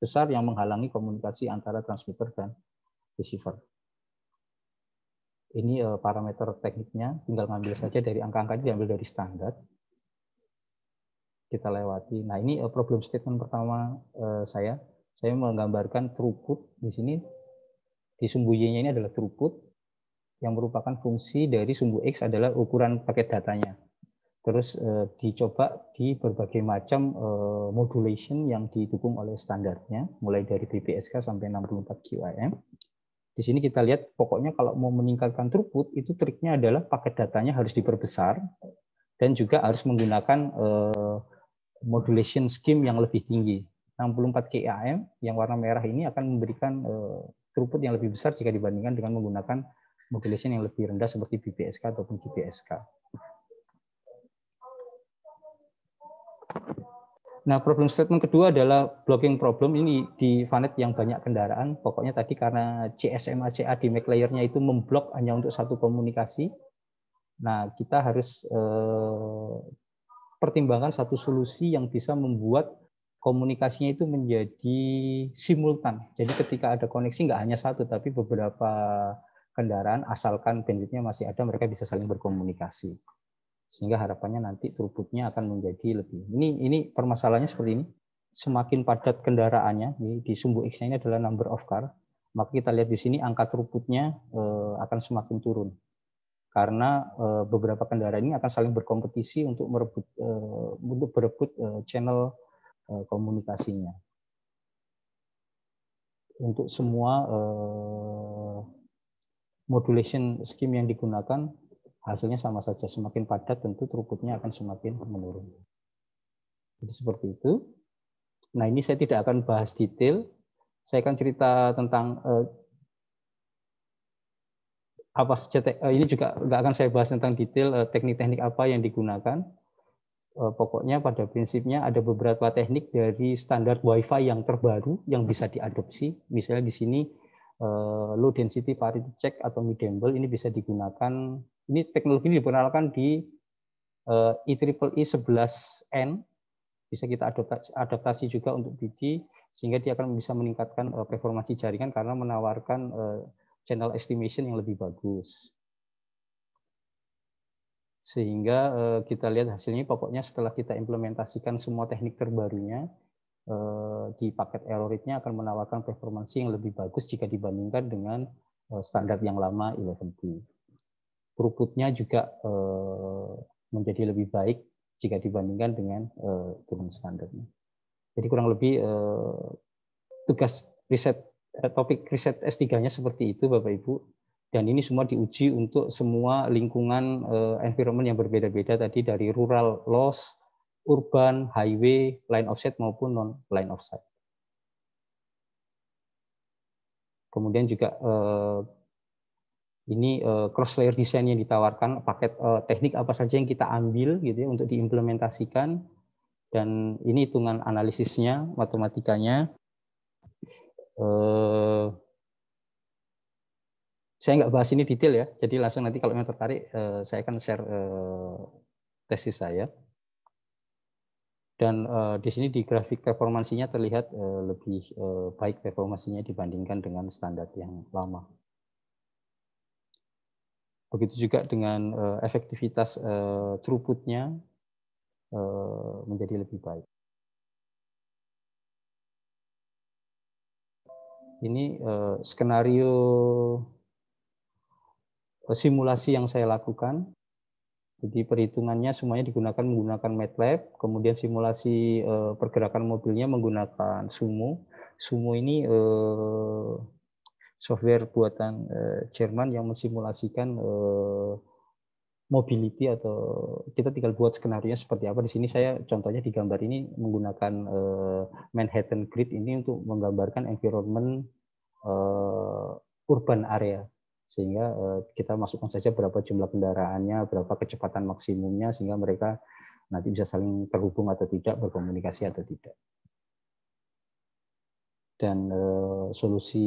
besar yang menghalangi komunikasi antara transmitter dan receiver. Ini eh, parameter tekniknya, tinggal ngambil saja dari angka-angka diambil dari standar. Kita lewati. Nah, ini eh, problem statement pertama eh, saya. Saya menggambarkan throughput di sini. Di sumbu Y-nya ini adalah throughput, yang merupakan fungsi dari sumbu X adalah ukuran paket datanya. Terus eh, dicoba di berbagai macam eh, modulation yang didukung oleh standarnya, mulai dari BPSK sampai 64 QAM. Di sini kita lihat pokoknya kalau mau meningkatkan throughput itu triknya adalah paket datanya harus diperbesar dan juga harus menggunakan eh, modulation scheme yang lebih tinggi. 64 QAM yang warna merah ini akan memberikan uh, throughput yang lebih besar jika dibandingkan dengan menggunakan modulation yang lebih rendah seperti bpsk ataupun GBSK. Nah, problem statement kedua adalah blocking problem ini di Vanet yang banyak kendaraan. Pokoknya tadi karena CSMA-CA di MAC layer itu memblok hanya untuk satu komunikasi. Nah, kita harus eh, pertimbangkan satu solusi yang bisa membuat komunikasinya itu menjadi simultan. Jadi ketika ada koneksi nggak hanya satu, tapi beberapa kendaraan asalkan bandwidthnya masih ada mereka bisa saling berkomunikasi sehingga harapannya nanti throughputnya akan menjadi lebih ini ini permasalahannya seperti ini semakin padat kendaraannya ini di sumbu x ini adalah number of car maka kita lihat di sini angka throughputnya eh, akan semakin turun karena eh, beberapa kendaraan ini akan saling berkompetisi untuk merebut eh, untuk berebut channel komunikasinya untuk semua modulation scheme yang digunakan hasilnya sama saja. Semakin padat tentu throughputnya akan semakin menurun. Jadi seperti itu. Nah ini saya tidak akan bahas detail. Saya akan cerita tentang eh, apa saja. Eh, ini juga nggak akan saya bahas tentang detail teknik eh, teknik-teknik apa yang digunakan. Eh, pokoknya pada prinsipnya ada beberapa teknik dari standar WiFi yang terbaru yang bisa diadopsi. Misalnya di sini Eh, low density parity check atau middenable ini bisa digunakan ini teknologi ini diperkenalkan di IEEE eh, 11N e bisa kita adaptasi juga untuk BD sehingga dia akan bisa meningkatkan eh, performansi jaringan karena menawarkan channel estimation yang lebih bagus. Sehingga kita lihat hasilnya pokoknya setelah kita implementasikan semua teknik terbarunya, Eh, di paket Elroid-nya akan menawarkan performansi yang lebih bagus jika dibandingkan dengan eh, standar yang lama 11D. throughput juga eh, menjadi lebih baik jika dibandingkan dengan turun standarnya. Jadi kurang lebih tugas riset topik riset S3-nya seperti itu Bapak Ibu. Dan ini semua diuji untuk semua lingkungan environment yang berbeda-beda tadi dari rural loss urban, highway, line of sight maupun non line of sight. Kemudian juga eh, ini eh, cross layer design yang ditawarkan, paket eh, teknik apa saja yang kita ambil gitu ya untuk diimplementasikan dan ini hitungan analisisnya, matematikanya. saya nggak bahas ini detail ya, jadi langsung nanti kalau memang tertarik saya akan share tesis saya dan uh, di sini di grafik performansinya terlihat uh, lebih uh, baik performansinya dibandingkan dengan standar yang lama. Begitu juga dengan uh, efektivitas uh, throughputnya uh, menjadi lebih baik. Ini uh, skenario simulasi yang saya lakukan jadi perhitungannya semuanya digunakan menggunakan MATLAB, kemudian simulasi eh, pergerakan mobilnya menggunakan Sumo. Sumo ini eh, software buatan eh, Jerman yang mensimulasikan eh, mobility atau kita tinggal buat skenario seperti apa. Di sini saya contohnya di gambar ini menggunakan eh, Manhattan Grid ini untuk menggambarkan environment eh, urban area sehingga eh, kita masukkan saja berapa jumlah kendaraannya, berapa kecepatan maksimumnya sehingga mereka nanti bisa saling terhubung atau tidak, berkomunikasi atau tidak. Dan eh, solusi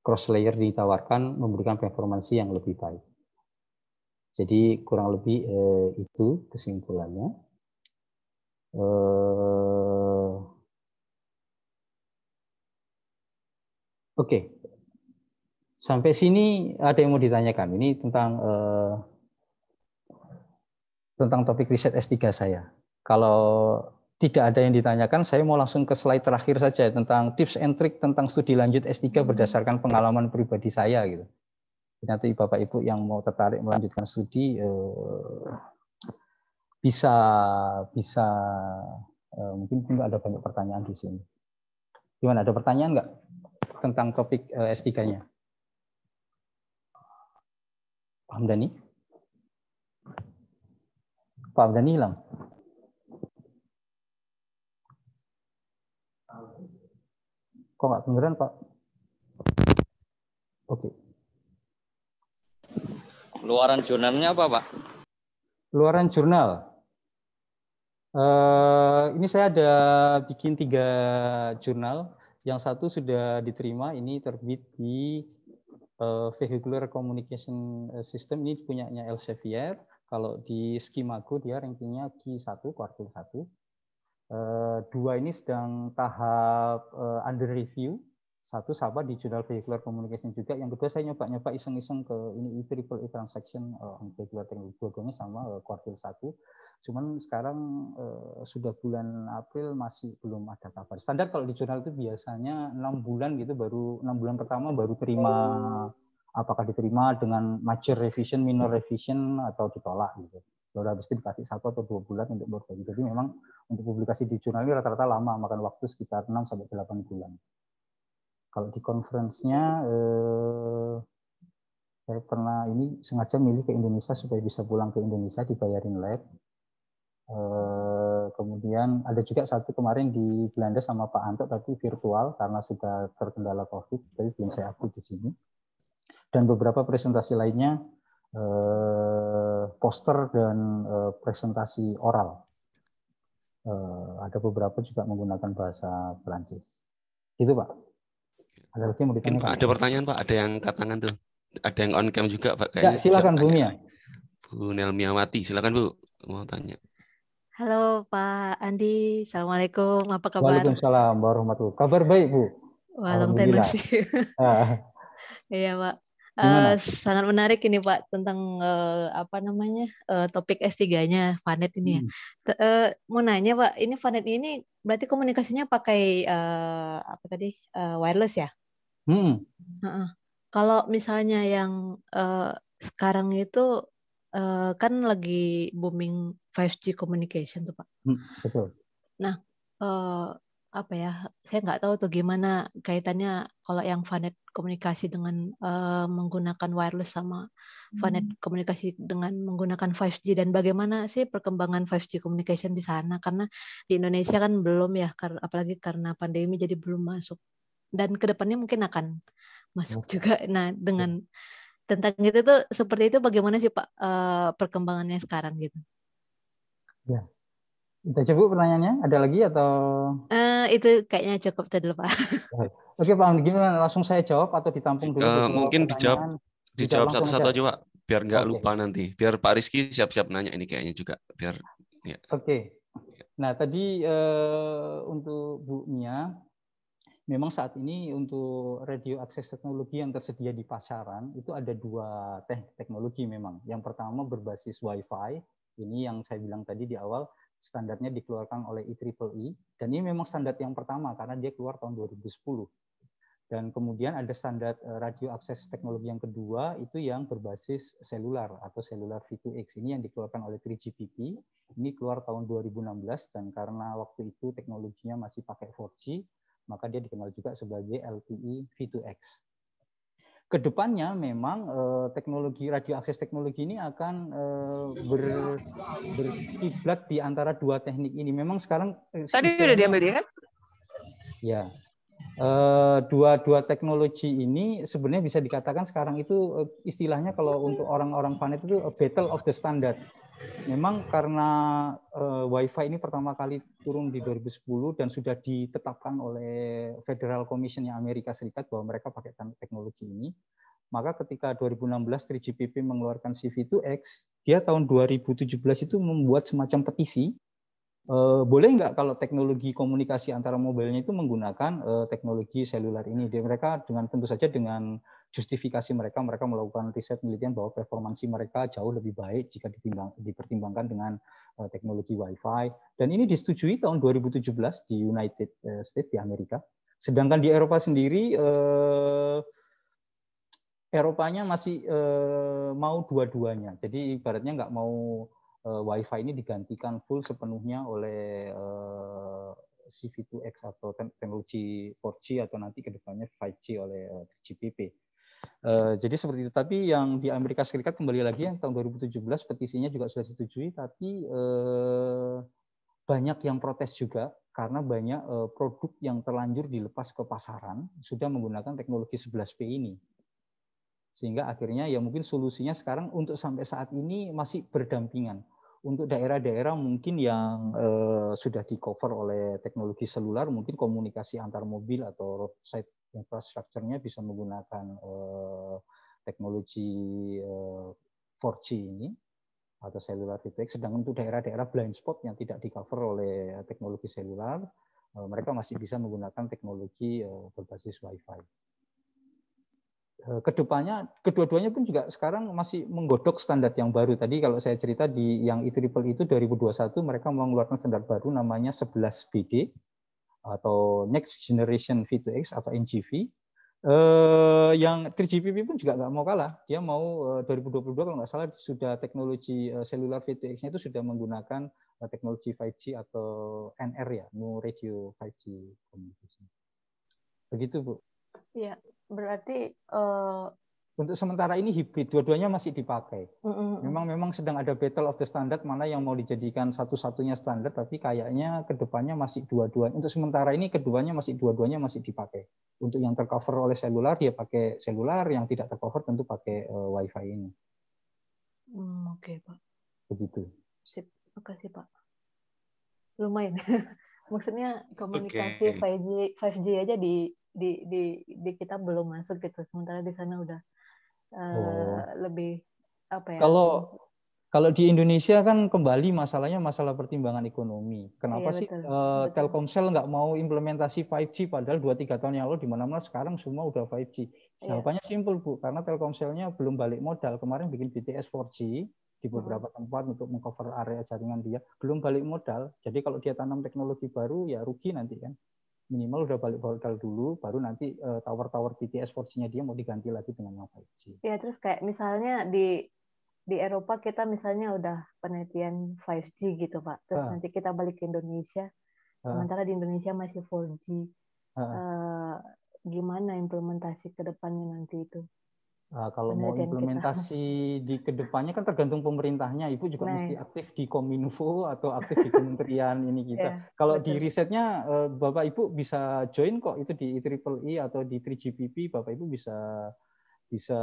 cross layer ditawarkan memberikan performansi yang lebih baik. Jadi kurang lebih eh, itu kesimpulannya. Oke, Sampai sini ada yang mau ditanyakan. Ini tentang eh, tentang topik riset S3 saya. Kalau tidak ada yang ditanyakan, saya mau langsung ke slide terakhir saja tentang tips and trick tentang studi lanjut S3 hmm. berdasarkan pengalaman pribadi saya gitu. Nanti Bapak Ibu yang mau tertarik melanjutkan studi eh, bisa bisa eh, mungkin juga ada banyak pertanyaan di sini. Gimana ada pertanyaan nggak tentang topik eh, S3-nya? Pak Hamdani? Pak Hamdani hilang. Kok nggak kedengeran Pak? Oke. Okay. Luaran jurnalnya apa Pak? Luaran jurnal. Uh, ini saya ada bikin tiga jurnal. Yang satu sudah diterima, ini terbit di uh, vehicular communication eh, system ini punyanya Elsevier. Kalau di Skimago dia rankingnya Q1, kuartil 1. Uh, eh, dua ini sedang tahap uh, under review. Satu sama di Jurnal Vehicular Communication juga. Yang kedua saya nyoba-nyoba iseng-iseng ke ini e triple e transaction uh, vehicular technology. Dua-duanya sama uh, kuartil 1. Cuman sekarang eh, sudah bulan April masih belum ada kabar. Standar kalau di jurnal itu biasanya enam bulan gitu baru enam bulan pertama baru terima oh. apakah diterima dengan major revision, minor revision atau ditolak gitu. Lalu habis itu dikasih satu atau dua bulan untuk berbagi. Jadi memang untuk publikasi di jurnal ini rata-rata lama, makan waktu sekitar enam sampai delapan bulan. Kalau di konferensinya eh, saya pernah ini sengaja milih ke Indonesia supaya bisa pulang ke Indonesia dibayarin lab Eh, kemudian ada juga satu kemarin di Belanda sama Pak Anto tapi virtual karena sudah terkendala COVID, jadi belum saya aku di sini. Dan beberapa presentasi lainnya eh, poster dan eh, presentasi oral. Ada beberapa juga menggunakan bahasa Perancis. Gitu Pak. Ada lagi mau ditanya? Pak, ada pertanyaan Pak, ada yang angkat tuh. Ada yang on cam juga Pak. ya, silakan Bu Mia. Bu Nelmiawati, silakan Bu mau tanya. Halo Pak Andi, Assalamualaikum, apa kabar? Waalaikumsalam warahmatullahi Kabar baik Bu. Walong Iya Pak. Uh, sangat menarik ini Pak tentang uh, apa namanya uh, topik S3-nya Vanet ini ya. Hmm. T uh, mau nanya Pak, ini Vanet ini berarti komunikasinya pakai uh, apa tadi uh, wireless ya? Hmm. Uh -uh. Kalau misalnya yang uh, sekarang itu uh, kan lagi booming 5G communication tuh Pak. Hmm, nah, eh, apa ya? Saya nggak tahu tuh gimana kaitannya kalau yang VANET komunikasi dengan eh, menggunakan wireless sama hmm. komunikasi dengan menggunakan 5G dan bagaimana sih perkembangan 5G communication di sana karena di Indonesia kan belum ya apalagi karena pandemi jadi belum masuk dan kedepannya mungkin akan masuk juga. Nah dengan iya. tentang itu tuh seperti itu bagaimana sih Pak eh, perkembangannya sekarang gitu? Ya. kita aja Bu pertanyaannya. Ada lagi atau? Uh, itu kayaknya cukup tadi Pak. Oke Pak, gimana? Langsung saya jawab atau ditampung dulu? Uh, mungkin dijawab, dijawab satu-satu aja. Pak. Biar nggak okay. lupa nanti. Biar Pak Rizky siap-siap nanya ini kayaknya juga. Biar. Ya. Oke. Okay. Nah tadi uh, untuk Bu Mia, memang saat ini untuk radio akses teknologi yang tersedia di pasaran itu ada dua teknologi memang. Yang pertama berbasis WiFi, ini yang saya bilang tadi di awal, standarnya dikeluarkan oleh IEEE e. dan ini memang standar yang pertama karena dia keluar tahun 2010. Dan kemudian ada standar eh, radio akses teknologi yang kedua itu yang berbasis selular atau selular V2X ini yang dikeluarkan oleh 3GPP. Ini keluar tahun 2016 dan karena waktu itu teknologinya masih pakai 4G, maka dia dikenal juga sebagai LTE V2X kedepannya memang eh, teknologi radio akses teknologi ini akan eh, ber, berkiblat di antara dua teknik ini. Memang sekarang eh, tadi sudah diambil kan? Ya. Eh, dua dua teknologi ini sebenarnya bisa dikatakan sekarang itu eh, istilahnya kalau untuk orang-orang planet itu a eh, battle of the standard. Memang karena uh, WiFi ini pertama kali turun di 2010 dan sudah ditetapkan oleh Federal Commission yang Amerika Serikat bahwa mereka pakai teknologi ini. Maka ketika 2016 3GPP mengeluarkan CV2X, dia tahun 2017 itu membuat semacam petisi. Uh, boleh nggak kalau teknologi komunikasi antara mobilnya itu menggunakan uh, teknologi seluler ini? Dia mereka dengan tentu saja dengan justifikasi mereka mereka melakukan riset penelitian bahwa performansi mereka jauh lebih baik jika ditimbang, dipertimbangkan dengan uh, teknologi Wi-Fi dan ini disetujui tahun 2017 di United eh, States di Amerika sedangkan di Eropa sendiri uh, Eropanya masih mau dua-duanya jadi ibaratnya nggak mau Wi-Fi ini digantikan full sepenuhnya oleh eh, CV2X atau teknologi 4G atau nanti kedepannya 5G oleh 3GPP. Eh, jadi seperti itu. Tapi yang di Amerika Serikat kembali lagi yang tahun 2017 petisinya juga sudah disetujui, tapi eh, banyak yang protes juga karena banyak eh, produk yang terlanjur dilepas ke pasaran sudah menggunakan teknologi 11P ini. Sehingga akhirnya ya mungkin solusinya sekarang untuk sampai saat ini masih berdampingan untuk daerah-daerah mungkin yang eh, sudah di cover oleh teknologi seluler mungkin komunikasi antar mobil atau roadside infrastrukturnya bisa menggunakan uh, teknologi uh, eh, 4G ini atau seluler feedback. Sedangkan untuk daerah-daerah blind spot yang tidak di cover oleh teknologi selular, uh, mereka masih bisa menggunakan teknologi uh, berbasis WiFi. fi kedepannya, kedua-duanya pun juga sekarang masih menggodok standar yang baru. Tadi kalau saya cerita di yang itu triple itu 2021 mereka mengeluarkan standar baru namanya 11BD, atau Next Generation V2X atau NGV. Eh, yang 3GPP pun juga nggak mau kalah. Dia mau eh, 2022 kalau nggak salah sudah teknologi eh, selular V2X-nya itu sudah menggunakan eh, teknologi 5G atau NR ya, New Radio 5G Communication. Begitu Bu. Iya, berarti uh, untuk sementara ini hibrid, dua-duanya masih dipakai. Memang memang sedang ada battle of the standard mana yang mau dijadikan satu-satunya standar, tapi kayaknya kedepannya masih dua-duanya. Untuk sementara ini keduanya masih dua-duanya masih dipakai. Untuk yang tercover oleh seluler dia pakai seluler, yang tidak tercover tentu pakai uh, wifi ini. Hmm, Oke okay, pak. Begitu. Sip, makasih pak. Lumayan. Maksudnya komunikasi okay. 5G, 5G aja di di di di kita belum masuk gitu sementara di sana udah Oh. Eh, lebih apa ya? Kalau kalau di Indonesia kan kembali masalahnya masalah pertimbangan ekonomi. Kenapa iya, sih betul, uh, betul. Telkomsel nggak mau implementasi 5G padahal 2-3 tahun yang lalu di mana-mana sekarang semua udah 5G. Iya. Jawabannya iya. simpel Bu, karena Telkomselnya belum balik modal. Kemarin bikin BTS 4G di hmm. beberapa hmm. tempat untuk mengcover area jaringan dia, belum balik modal. Jadi kalau dia tanam teknologi baru ya rugi nanti kan minimal udah balik modal dulu baru nanti uh, tower-tower BTS 4G-nya dia mau diganti lagi dengan yang 5G. Ya terus kayak misalnya di di Eropa kita misalnya udah penelitian 5G gitu Pak. Terus ah. nanti kita balik ke Indonesia ah. sementara di Indonesia masih 4G. Ah. Uh, gimana implementasi ke depannya nanti itu? Uh, kalau mau implementasi kita. di kedepannya kan tergantung pemerintahnya. Ibu juga nah. mesti aktif di Kominfo atau aktif di kementerian ini kita. Gitu. Ya, yeah, kalau betul. di risetnya eh, Bapak Ibu bisa join kok itu di IEEE e atau di 3GPP Bapak Ibu bisa bisa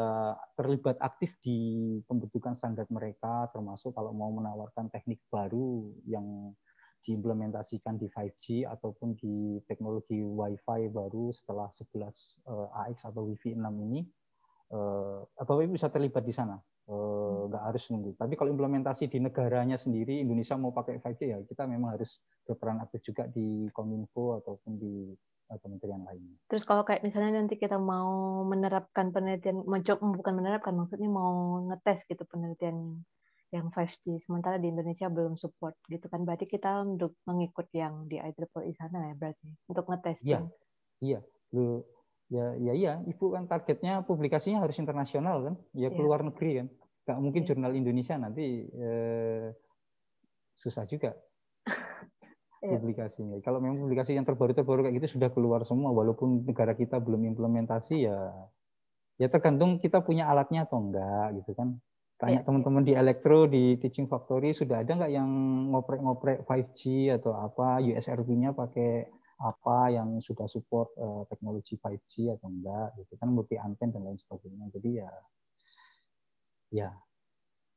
terlibat aktif di pembentukan standar mereka termasuk kalau mau menawarkan teknik baru yang diimplementasikan di 5G ataupun di teknologi WiFi baru setelah 11 eh, AX atau Wi-Fi 6 ini uh, eh, Bapak Ibu bisa terlibat di sana. Uh, harus nunggu. Tapi kalau implementasi di negaranya sendiri, Indonesia mau pakai 5G ya kita memang harus berperan aktif juga di Kominfo ataupun di eh, kementerian lainnya. Terus kalau kayak misalnya nanti kita mau menerapkan penelitian, bukan menerapkan, maksudnya mau ngetes gitu penelitian yang 5G, sementara di Indonesia belum support gitu kan, berarti kita untuk mengikut yang di IEEE e sana ya berarti, untuk ngetes. Iya, iya ya ya iya ibu kan targetnya publikasinya harus internasional kan ya keluar iya. yeah. negeri kan nggak mungkin yeah. jurnal Indonesia nanti eh, susah juga yeah. publikasinya kalau memang publikasi yang terbaru-terbaru kayak gitu sudah keluar semua walaupun negara kita belum implementasi ya ya tergantung kita punya alatnya atau enggak gitu kan tanya iya. teman-teman di elektro di teaching factory sudah ada nggak yang ngoprek-ngoprek 5G atau apa USRP-nya pakai apa yang sudah support uh, teknologi 5G atau enggak gitu kan multi anten dan lain sebagainya jadi ya ya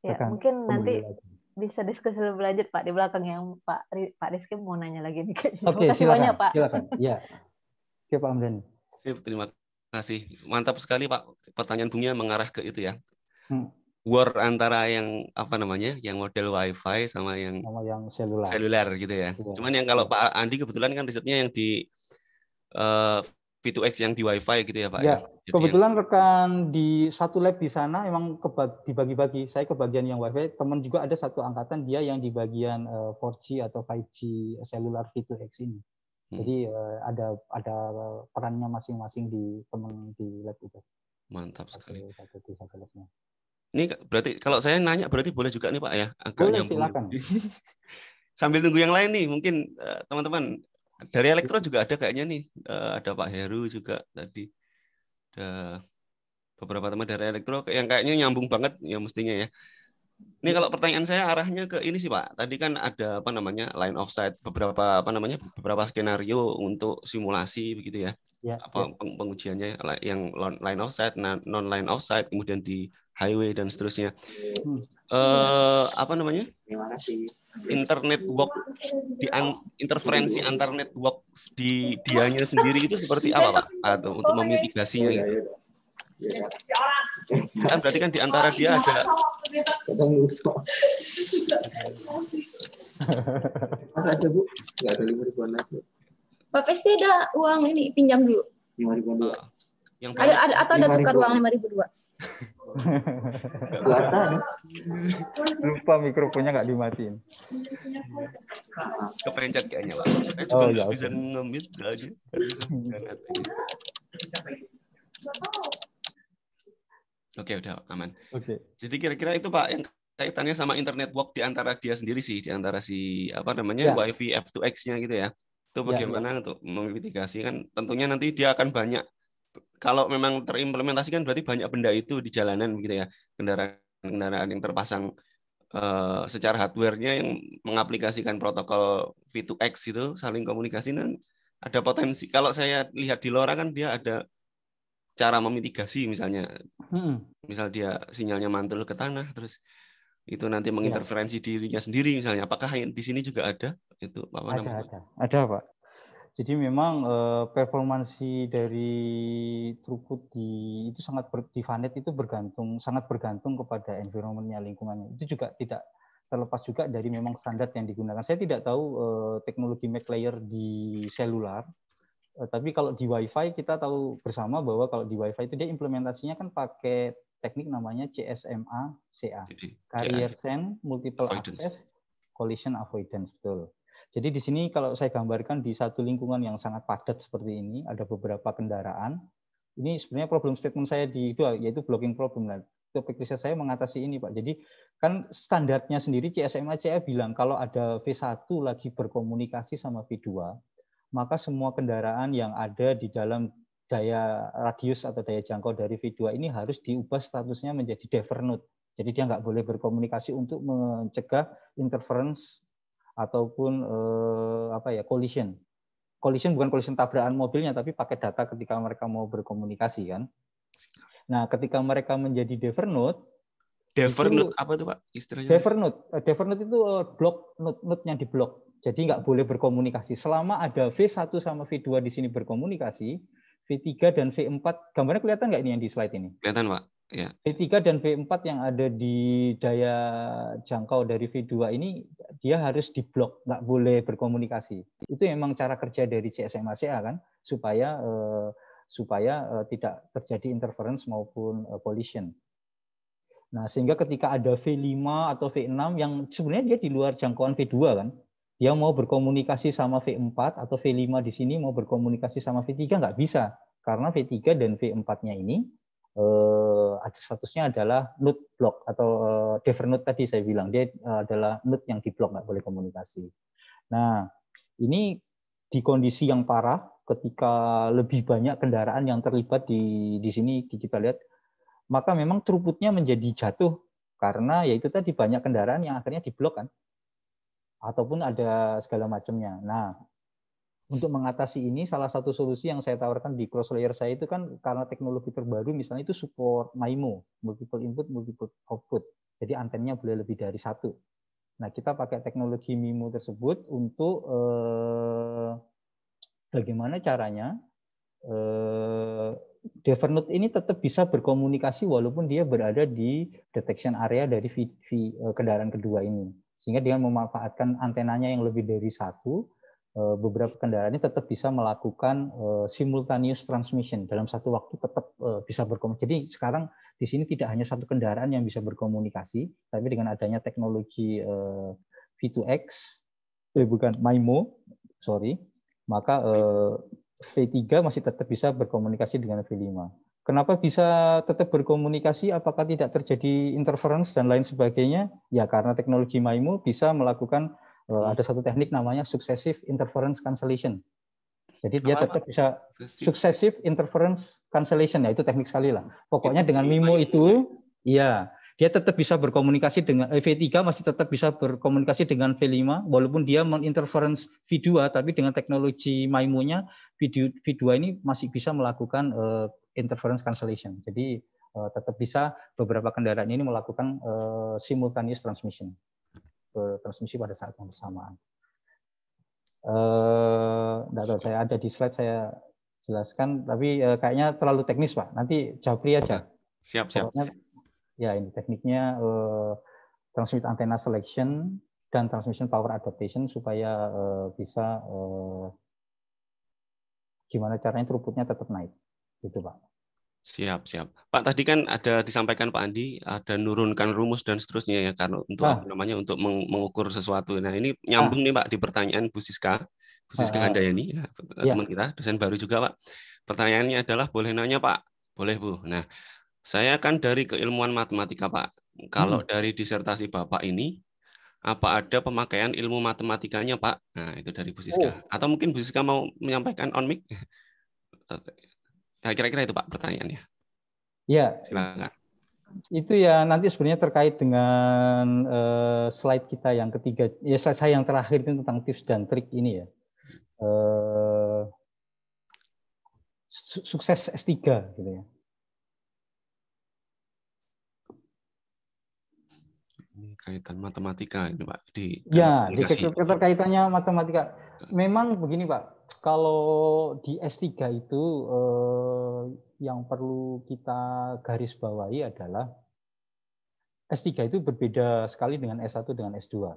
ya mungkin nanti lagi. bisa diskusi lebih lanjut pak di belakang yang pak Pak Rizky mau nanya lagi nih oke okay, silakan banyak, pak silakan ya oke pak Amdan terima kasih mantap sekali pak pertanyaan Bungnya mengarah ke itu ya hmm war antara yang apa namanya yang model wifi sama yang sama yang seluler seluler gitu ya. ya. Cuman yang kalau Pak Andi kebetulan kan risetnya yang di uh, eh, V2X yang di wifi gitu ya Pak. Iya. Ya, ya? kebetulan yang... rekan di satu lab di sana emang dibagi-bagi. Saya ke bagian yang wifi, teman juga ada satu angkatan dia yang di bagian uh, eh, 4G atau 5G seluler V2X ini. Hmm. Jadi uh, ada ada perannya masing-masing di teman di lab itu. Mantap sekali. Satu, satu, satu, satu labnya. Ini berarti kalau saya nanya berarti boleh juga nih Pak ya agak boleh, Silakan. Sambil nunggu yang lain nih mungkin eh, teman-teman dari elektro juga ada kayaknya nih eh, ada Pak Heru juga tadi ada beberapa teman dari elektro yang kayaknya nyambung banget ya mestinya ya. Ini kalau pertanyaan saya arahnya ke ini sih Pak. Tadi kan ada apa namanya line of sight beberapa apa namanya beberapa skenario untuk simulasi begitu ya. ya apa ya. pengujiannya yang line of sight, nah, non line of sight, kemudian di highway dan seterusnya. Hmm. Uh, apa namanya? Internet work di an, interferensi antar network di dianya sendiri itu seperti apa Pak? Atau ah, untuk memitigasinya gitu. Iya, iya. Kan berarti kan di antara dia ada. ada bu? Gak ada lima ribuan lagi. Pak pasti ada uang ini pinjam dulu. Lima ribuan dua. Ah, yang ada, ada atau ada tukar uang lima ribu dua? Ya? Lupa mikrofonnya nggak dimatiin. Kepencet kayaknya, Pak. Saya juga oh, nggak iya, bisa ngemis ngemit aja. Oke, udah aman. Oke. Jadi kira-kira itu Pak yang kaitannya sama internet work di antara dia sendiri sih, di antara si apa namanya ya. WiFi F2X-nya gitu ya. Itu ya, bagaimana ya, ya. untuk memitigasi kan tentunya nanti dia akan banyak kalau memang terimplementasikan berarti banyak benda itu di jalanan gitu ya. Kendaraan-kendaraan yang terpasang uh, secara hardware-nya yang mengaplikasikan protokol V2X itu saling komunikasi dan ada potensi kalau saya lihat di Lora kan dia ada cara memitigasi misalnya hmm. misal dia sinyalnya mantul ke tanah terus itu nanti iya. menginterferensi ya. dirinya sendiri misalnya apakah di sini juga ada itu apa ada, namanya ada ada pak jadi memang uh, performansi dari throughput di itu sangat ber, di Vanet itu bergantung sangat bergantung kepada environmentnya lingkungannya itu juga tidak terlepas juga dari memang standar yang digunakan saya tidak tahu uh, teknologi layer di selular Eh, tapi kalau di WiFi kita tahu bersama bahwa kalau di WiFi itu dia implementasinya kan pakai teknik namanya CSMA CA, iya. Carrier Send Multiple avoidance. Access Collision Avoidance betul. Jadi di sini kalau saya gambarkan di satu lingkungan yang sangat padat seperti ini ada beberapa kendaraan. Ini sebenarnya problem statement saya di itu yaitu blocking problem. Nah, topik riset saya mengatasi ini Pak. Jadi kan standarnya sendiri CSMA CA bilang kalau ada V1 lagi berkomunikasi sama V2 maka semua kendaraan yang ada di dalam daya radius atau daya jangkau dari V2 ini harus diubah statusnya menjadi node. Jadi dia nggak boleh berkomunikasi untuk mencegah interference ataupun eh, apa ya collision. Collision bukan collision tabrakan mobilnya, tapi pakai data ketika mereka mau berkomunikasi kan. Nah, ketika mereka menjadi devernode, devernode apa itu pak istilahnya? Devernode, eh, itu eh, block node, node yang diblok. Jadi nggak boleh berkomunikasi. Selama ada V1 sama V2 di sini berkomunikasi, V3 dan V4, gambarnya kelihatan nggak ini yang di slide ini? Kelihatan, Pak. Ya. V3 dan V4 yang ada di daya jangkau dari V2 ini, dia harus diblok, nggak boleh berkomunikasi. Itu memang cara kerja dari CSMACA kan, supaya eh, supaya eh, tidak terjadi interference maupun eh, collision. Nah, sehingga ketika ada V5 atau V6 yang sebenarnya dia di luar jangkauan V2 kan, dia mau berkomunikasi sama V4 atau V5 di sini mau berkomunikasi sama V3 nggak bisa karena V3 dan V4-nya ini eh, statusnya adalah node block atau eh, node tadi saya bilang dia eh, adalah node yang di block nggak boleh komunikasi. Nah ini di kondisi yang parah ketika lebih banyak kendaraan yang terlibat di di sini kita lihat maka memang throughputnya menjadi jatuh karena yaitu tadi banyak kendaraan yang akhirnya diblok kan ataupun ada segala macamnya. Nah, untuk mengatasi ini salah satu solusi yang saya tawarkan di cross layer saya itu kan karena teknologi terbaru misalnya itu support MIMO, multiple input, multiple output. Jadi antenanya boleh lebih dari satu. Nah, kita pakai teknologi MIMO tersebut untuk eh, bagaimana caranya eh, Devernote ini tetap bisa berkomunikasi walaupun dia berada di detection area dari eh, kendaraan kedua ini sehingga dengan memanfaatkan antenanya yang lebih dari satu eh, beberapa kendaraan ini tetap bisa melakukan eh, simultaneous transmission dalam satu waktu tetap eh, bisa berkomunikasi. Jadi sekarang di sini tidak hanya satu kendaraan yang bisa berkomunikasi, tapi dengan adanya teknologi V2X, eh bukan MIMO, sorry, maka V3 masih tetap bisa berkomunikasi dengan V5. Kenapa bisa tetap berkomunikasi? Apakah tidak terjadi interference dan lain sebagainya? Ya karena teknologi MIMO bisa melakukan eh, ada satu teknik namanya successive interference cancellation. Jadi dia tetap bisa successive interference cancellation ya itu teknik sekali lah. Pokoknya dengan MIMO itu ya. Iya, dia tetap bisa berkomunikasi dengan eh, V3 masih tetap bisa berkomunikasi dengan V5 walaupun dia menginterference V2 tapi dengan teknologi MIMO-nya V2, V2 ini masih bisa melakukan uh, interference cancellation. Jadi uh, tetap bisa beberapa kendaraan ini melakukan uh, simultaneous transmission transmisi pada saat yang bersamaan. Uh, tahu saya ada di slide saya jelaskan tapi uh, kayaknya terlalu teknis Pak. Nanti Japri aja. Siap, siap. Pokoknya ya ini tekniknya eh, transmit antena selection dan transmission power adaptation supaya eh, bisa eh, gimana caranya throughputnya tetap naik gitu pak siap siap pak tadi kan ada disampaikan pak Andi ada nurunkan rumus dan seterusnya ya karena untuk ah. namanya untuk mengukur sesuatu nah ini nyambung ah. nih pak di pertanyaan Bu Siska Bu ah, Siska nah. Handayani ya, ya. teman ya. kita dosen baru juga pak pertanyaannya adalah boleh nanya pak boleh Bu nah saya kan dari keilmuan matematika, Pak. Kalau hmm. dari disertasi Bapak ini, apa ada pemakaian ilmu matematikanya, Pak? Nah, itu dari Bu Siska. Oh. Atau mungkin Bu Siska mau menyampaikan on mic? Nah, kira-kira itu, Pak, pertanyaannya. Ya. Silakan. Itu ya nanti sebenarnya terkait dengan uh, slide kita yang ketiga, ya slide saya yang terakhir itu tentang tips dan trik ini ya. Uh, sukses S3 gitu ya. kaitan matematika ini Pak di Ya, di keterkaitannya matematika. Memang begini Pak, kalau di S3 itu eh, yang perlu kita garis bawahi adalah S3 itu berbeda sekali dengan S1 dengan S2.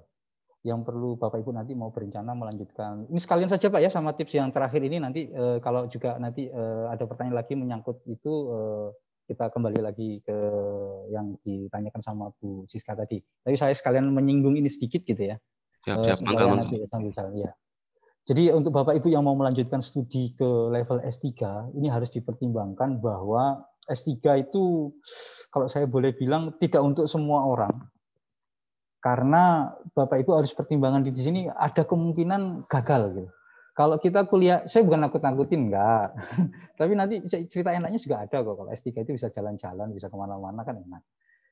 Yang perlu Bapak Ibu nanti mau berencana melanjutkan. Ini sekalian saja Pak ya sama tips yang terakhir ini nanti eh, kalau juga nanti eh, ada pertanyaan lagi menyangkut itu eh, kita kembali lagi ke yang ditanyakan sama Bu Siska tadi. Tapi saya sekalian menyinggung ini sedikit gitu ya. Siap, eh, siap. Ya. Jadi untuk Bapak Ibu yang mau melanjutkan studi ke level S3, ini harus dipertimbangkan bahwa S3 itu kalau saya boleh bilang tidak untuk semua orang. Karena Bapak Ibu harus pertimbangan di sini ada kemungkinan gagal gitu kalau kita kuliah, saya bukan nakut-nakutin, enggak. Tapi nanti cerita enaknya juga ada kok. Kalau S3 itu bisa jalan-jalan, bisa kemana-mana kan enak.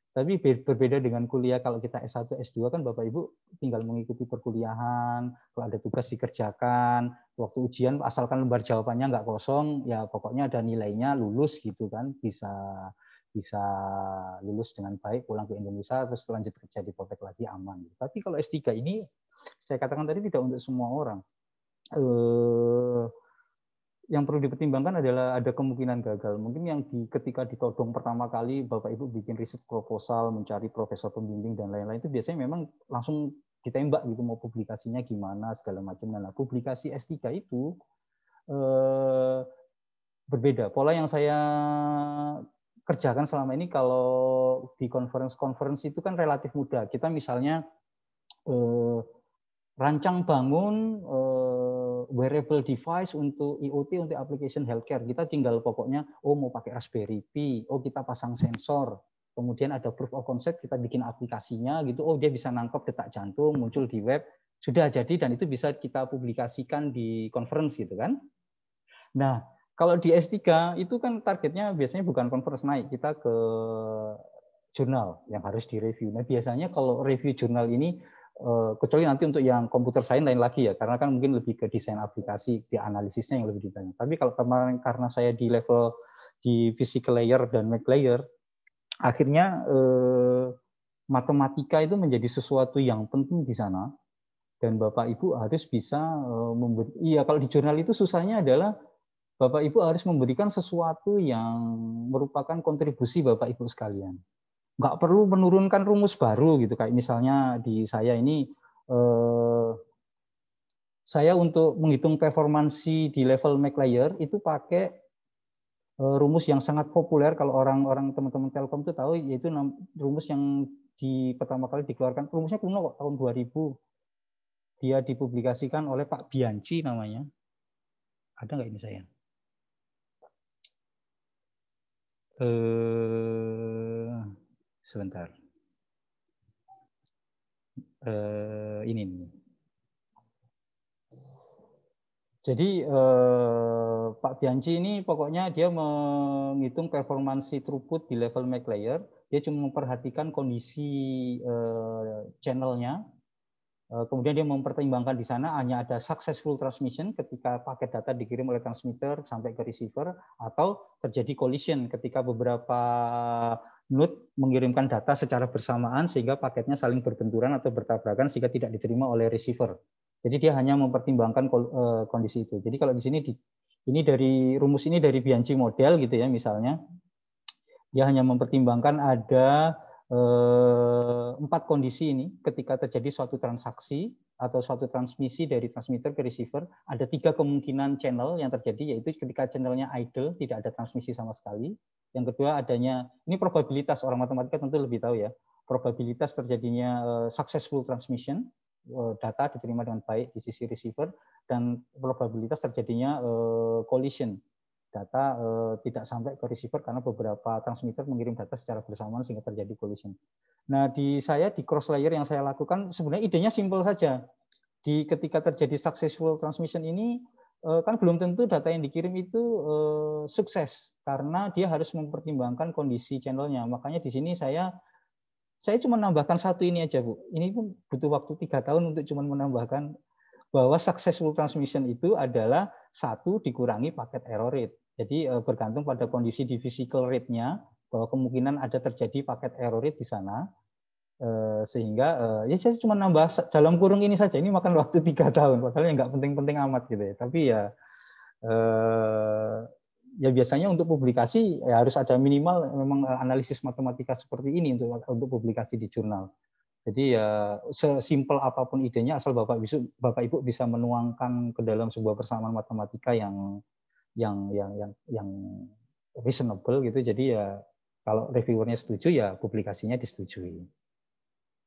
Tapi berbeda dengan kuliah, kalau kita S1, S2 kan Bapak Ibu tinggal mengikuti perkuliahan, kalau ada tugas dikerjakan, waktu ujian asalkan lembar jawabannya enggak kosong, ya pokoknya ada nilainya lulus gitu kan, bisa bisa lulus dengan baik, pulang ke Indonesia, terus lanjut kerja di Poltek lagi aman. Tapi kalau S3 ini, saya katakan tadi tidak untuk semua orang eh, yang perlu dipertimbangkan adalah ada kemungkinan gagal. Mungkin yang di, ketika ditodong pertama kali Bapak Ibu bikin riset proposal, mencari profesor pembimbing dan lain-lain itu biasanya memang langsung ditembak gitu mau publikasinya gimana segala macam. Nah, publikasi S3 itu eh, berbeda. Pola yang saya kerjakan selama ini kalau di conference-conference itu kan relatif mudah. Kita misalnya eh, rancang bangun eh, wearable device untuk IoT untuk application healthcare kita tinggal pokoknya oh mau pakai Raspberry Pi oh kita pasang sensor kemudian ada proof of concept kita bikin aplikasinya gitu oh dia bisa nangkep detak jantung muncul di web sudah jadi dan itu bisa kita publikasikan di conference gitu kan nah kalau di S3 itu kan targetnya biasanya bukan conference naik kita ke jurnal yang harus direview. Nah biasanya kalau review jurnal ini Eh, kecuali nanti untuk yang komputer sains lain lagi ya, karena kan mungkin lebih ke desain aplikasi, di analisisnya yang lebih ditanya. Tapi kalau kemarin karena saya di level di physical layer dan mac layer, akhirnya eh, matematika itu menjadi sesuatu yang penting di sana. Dan Bapak Ibu harus bisa eh, membuat, iya kalau di jurnal itu susahnya adalah Bapak Ibu harus memberikan sesuatu yang merupakan kontribusi Bapak Ibu sekalian nggak perlu menurunkan rumus baru gitu kayak misalnya di saya ini eh, saya untuk menghitung performansi di level Mac layer itu pakai eh, rumus yang sangat populer kalau orang-orang teman-teman Telkom itu tahu yaitu rumus yang di pertama kali dikeluarkan rumusnya kuno kok tahun 2000 dia dipublikasikan oleh Pak Bianci namanya. Ada nggak ini saya? Eh, Sebentar. Uh, ini nih. Jadi uh, Pak Bianchi ini pokoknya dia menghitung performansi throughput di level Mac layer. Dia cuma memperhatikan kondisi uh, channelnya. kemudian dia mempertimbangkan di sana hanya ada successful transmission ketika paket data dikirim oleh transmitter sampai ke receiver atau terjadi collision ketika beberapa Node mengirimkan data secara bersamaan sehingga paketnya saling berbenturan atau bertabrakan sehingga tidak diterima oleh receiver. Jadi dia hanya mempertimbangkan eh, kondisi itu. Jadi kalau di sini ini dari rumus ini dari Bianchi model gitu ya misalnya, dia hanya mempertimbangkan ada eh, empat kondisi ini ketika terjadi suatu transaksi atau suatu transmisi dari transmitter ke receiver, ada tiga kemungkinan channel yang terjadi, yaitu ketika channelnya idle, tidak ada transmisi sama sekali. Yang kedua adanya, ini probabilitas, orang matematika tentu lebih tahu ya, probabilitas terjadinya eh, successful transmission, eh, data diterima dengan baik di sisi receiver, dan probabilitas terjadinya eh, collision data eh, tidak sampai ke receiver karena beberapa transmitter mengirim data secara bersamaan sehingga terjadi collision. Nah, di saya di cross layer yang saya lakukan sebenarnya idenya simpel saja. Di ketika terjadi successful transmission ini eh, kan belum tentu data yang dikirim itu eh, sukses karena dia harus mempertimbangkan kondisi channelnya. Makanya di sini saya saya cuma menambahkan satu ini aja bu. Ini pun butuh waktu tiga tahun untuk cuma menambahkan bahwa successful transmission itu adalah satu dikurangi paket error rate jadi eh, bergantung pada kondisi di physical rate-nya bahwa kemungkinan ada terjadi paket error rate di sana eh, sehingga eh, ya saya cuma nambah dalam kurung ini saja ini makan waktu tiga tahun padahal yang nggak penting-penting amat gitu ya tapi ya ya biasanya untuk publikasi ya harus ada minimal memang analisis matematika seperti ini untuk untuk publikasi di jurnal. Jadi ya sesimpel apapun idenya asal Bapak Ibu Bapak Ibu bisa menuangkan ke dalam sebuah persamaan matematika yang yang yang yang yang reasonable gitu. Jadi ya kalau reviewernya setuju ya publikasinya disetujui.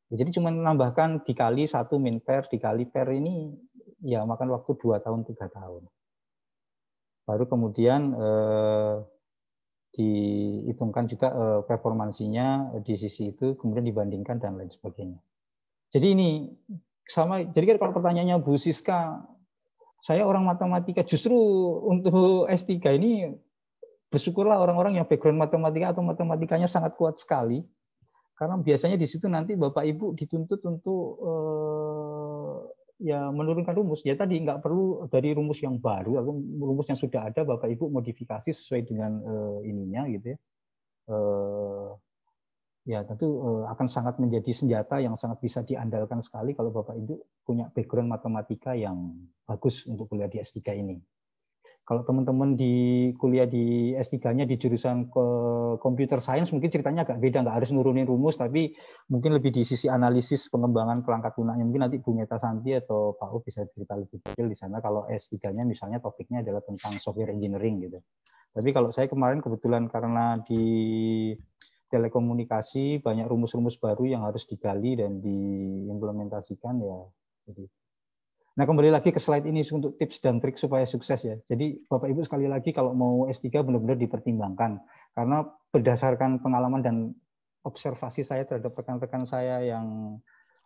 Ya, jadi cuma menambahkan dikali satu min per dikali per ini ya makan waktu dua tahun tiga tahun. Baru kemudian eh, dihitungkan juga eh, performansinya di sisi itu kemudian dibandingkan dan lain sebagainya. Jadi ini sama jadi kan kalau pertanyaannya Bu Siska saya orang matematika justru untuk S3 ini bersyukurlah orang-orang yang background matematika atau matematikanya sangat kuat sekali karena biasanya di situ nanti Bapak Ibu dituntut untuk eh, ya menurunkan rumus ya tadi nggak perlu dari rumus yang baru atau rumus yang sudah ada Bapak Ibu modifikasi sesuai dengan eh, ininya gitu ya eh, ya tentu eh, akan sangat menjadi senjata yang sangat bisa diandalkan sekali kalau Bapak Ibu punya background matematika yang bagus untuk kuliah di S3 ini. Kalau teman-teman di kuliah di S3-nya di jurusan ke computer science mungkin ceritanya agak beda, nggak harus nurunin rumus, tapi mungkin lebih di sisi analisis pengembangan perangkat lunaknya. Mungkin nanti Bu Neta Santi atau Pak U bisa cerita lebih detail di sana kalau S3-nya misalnya topiknya adalah tentang software engineering gitu. Tapi kalau saya kemarin kebetulan karena di telekomunikasi banyak rumus-rumus baru yang harus digali dan diimplementasikan ya. Jadi Nah, kembali lagi ke slide ini untuk tips dan trik supaya sukses ya. Jadi Bapak Ibu sekali lagi kalau mau S3 benar-benar dipertimbangkan karena berdasarkan pengalaman dan observasi saya terhadap rekan-rekan saya yang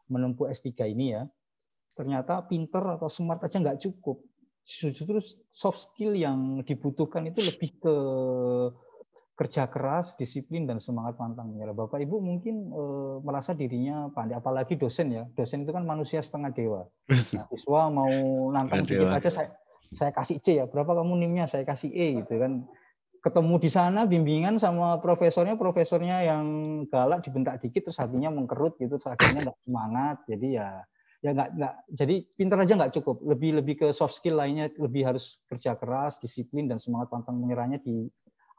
menempuh S3 ini ya, ternyata pinter atau smart aja nggak cukup. Justru soft skill yang dibutuhkan itu lebih ke kerja keras, disiplin dan semangat pantang menyerah. Bapak Ibu mungkin e, merasa dirinya pandai, apalagi dosen ya. Dosen itu kan manusia setengah dewa. Nah, siswa mau nantang dikit aja saya saya kasih C ya. Berapa kamu nimnya? Saya kasih E gitu kan. Ketemu di sana bimbingan sama profesornya, profesornya yang galak dibentak dikit terus hatinya mengkerut gitu, terus akhirnya nggak semangat. Jadi ya ya nggak nggak jadi pintar aja nggak cukup lebih lebih ke soft skill lainnya lebih harus kerja keras disiplin dan semangat pantang menyerahnya di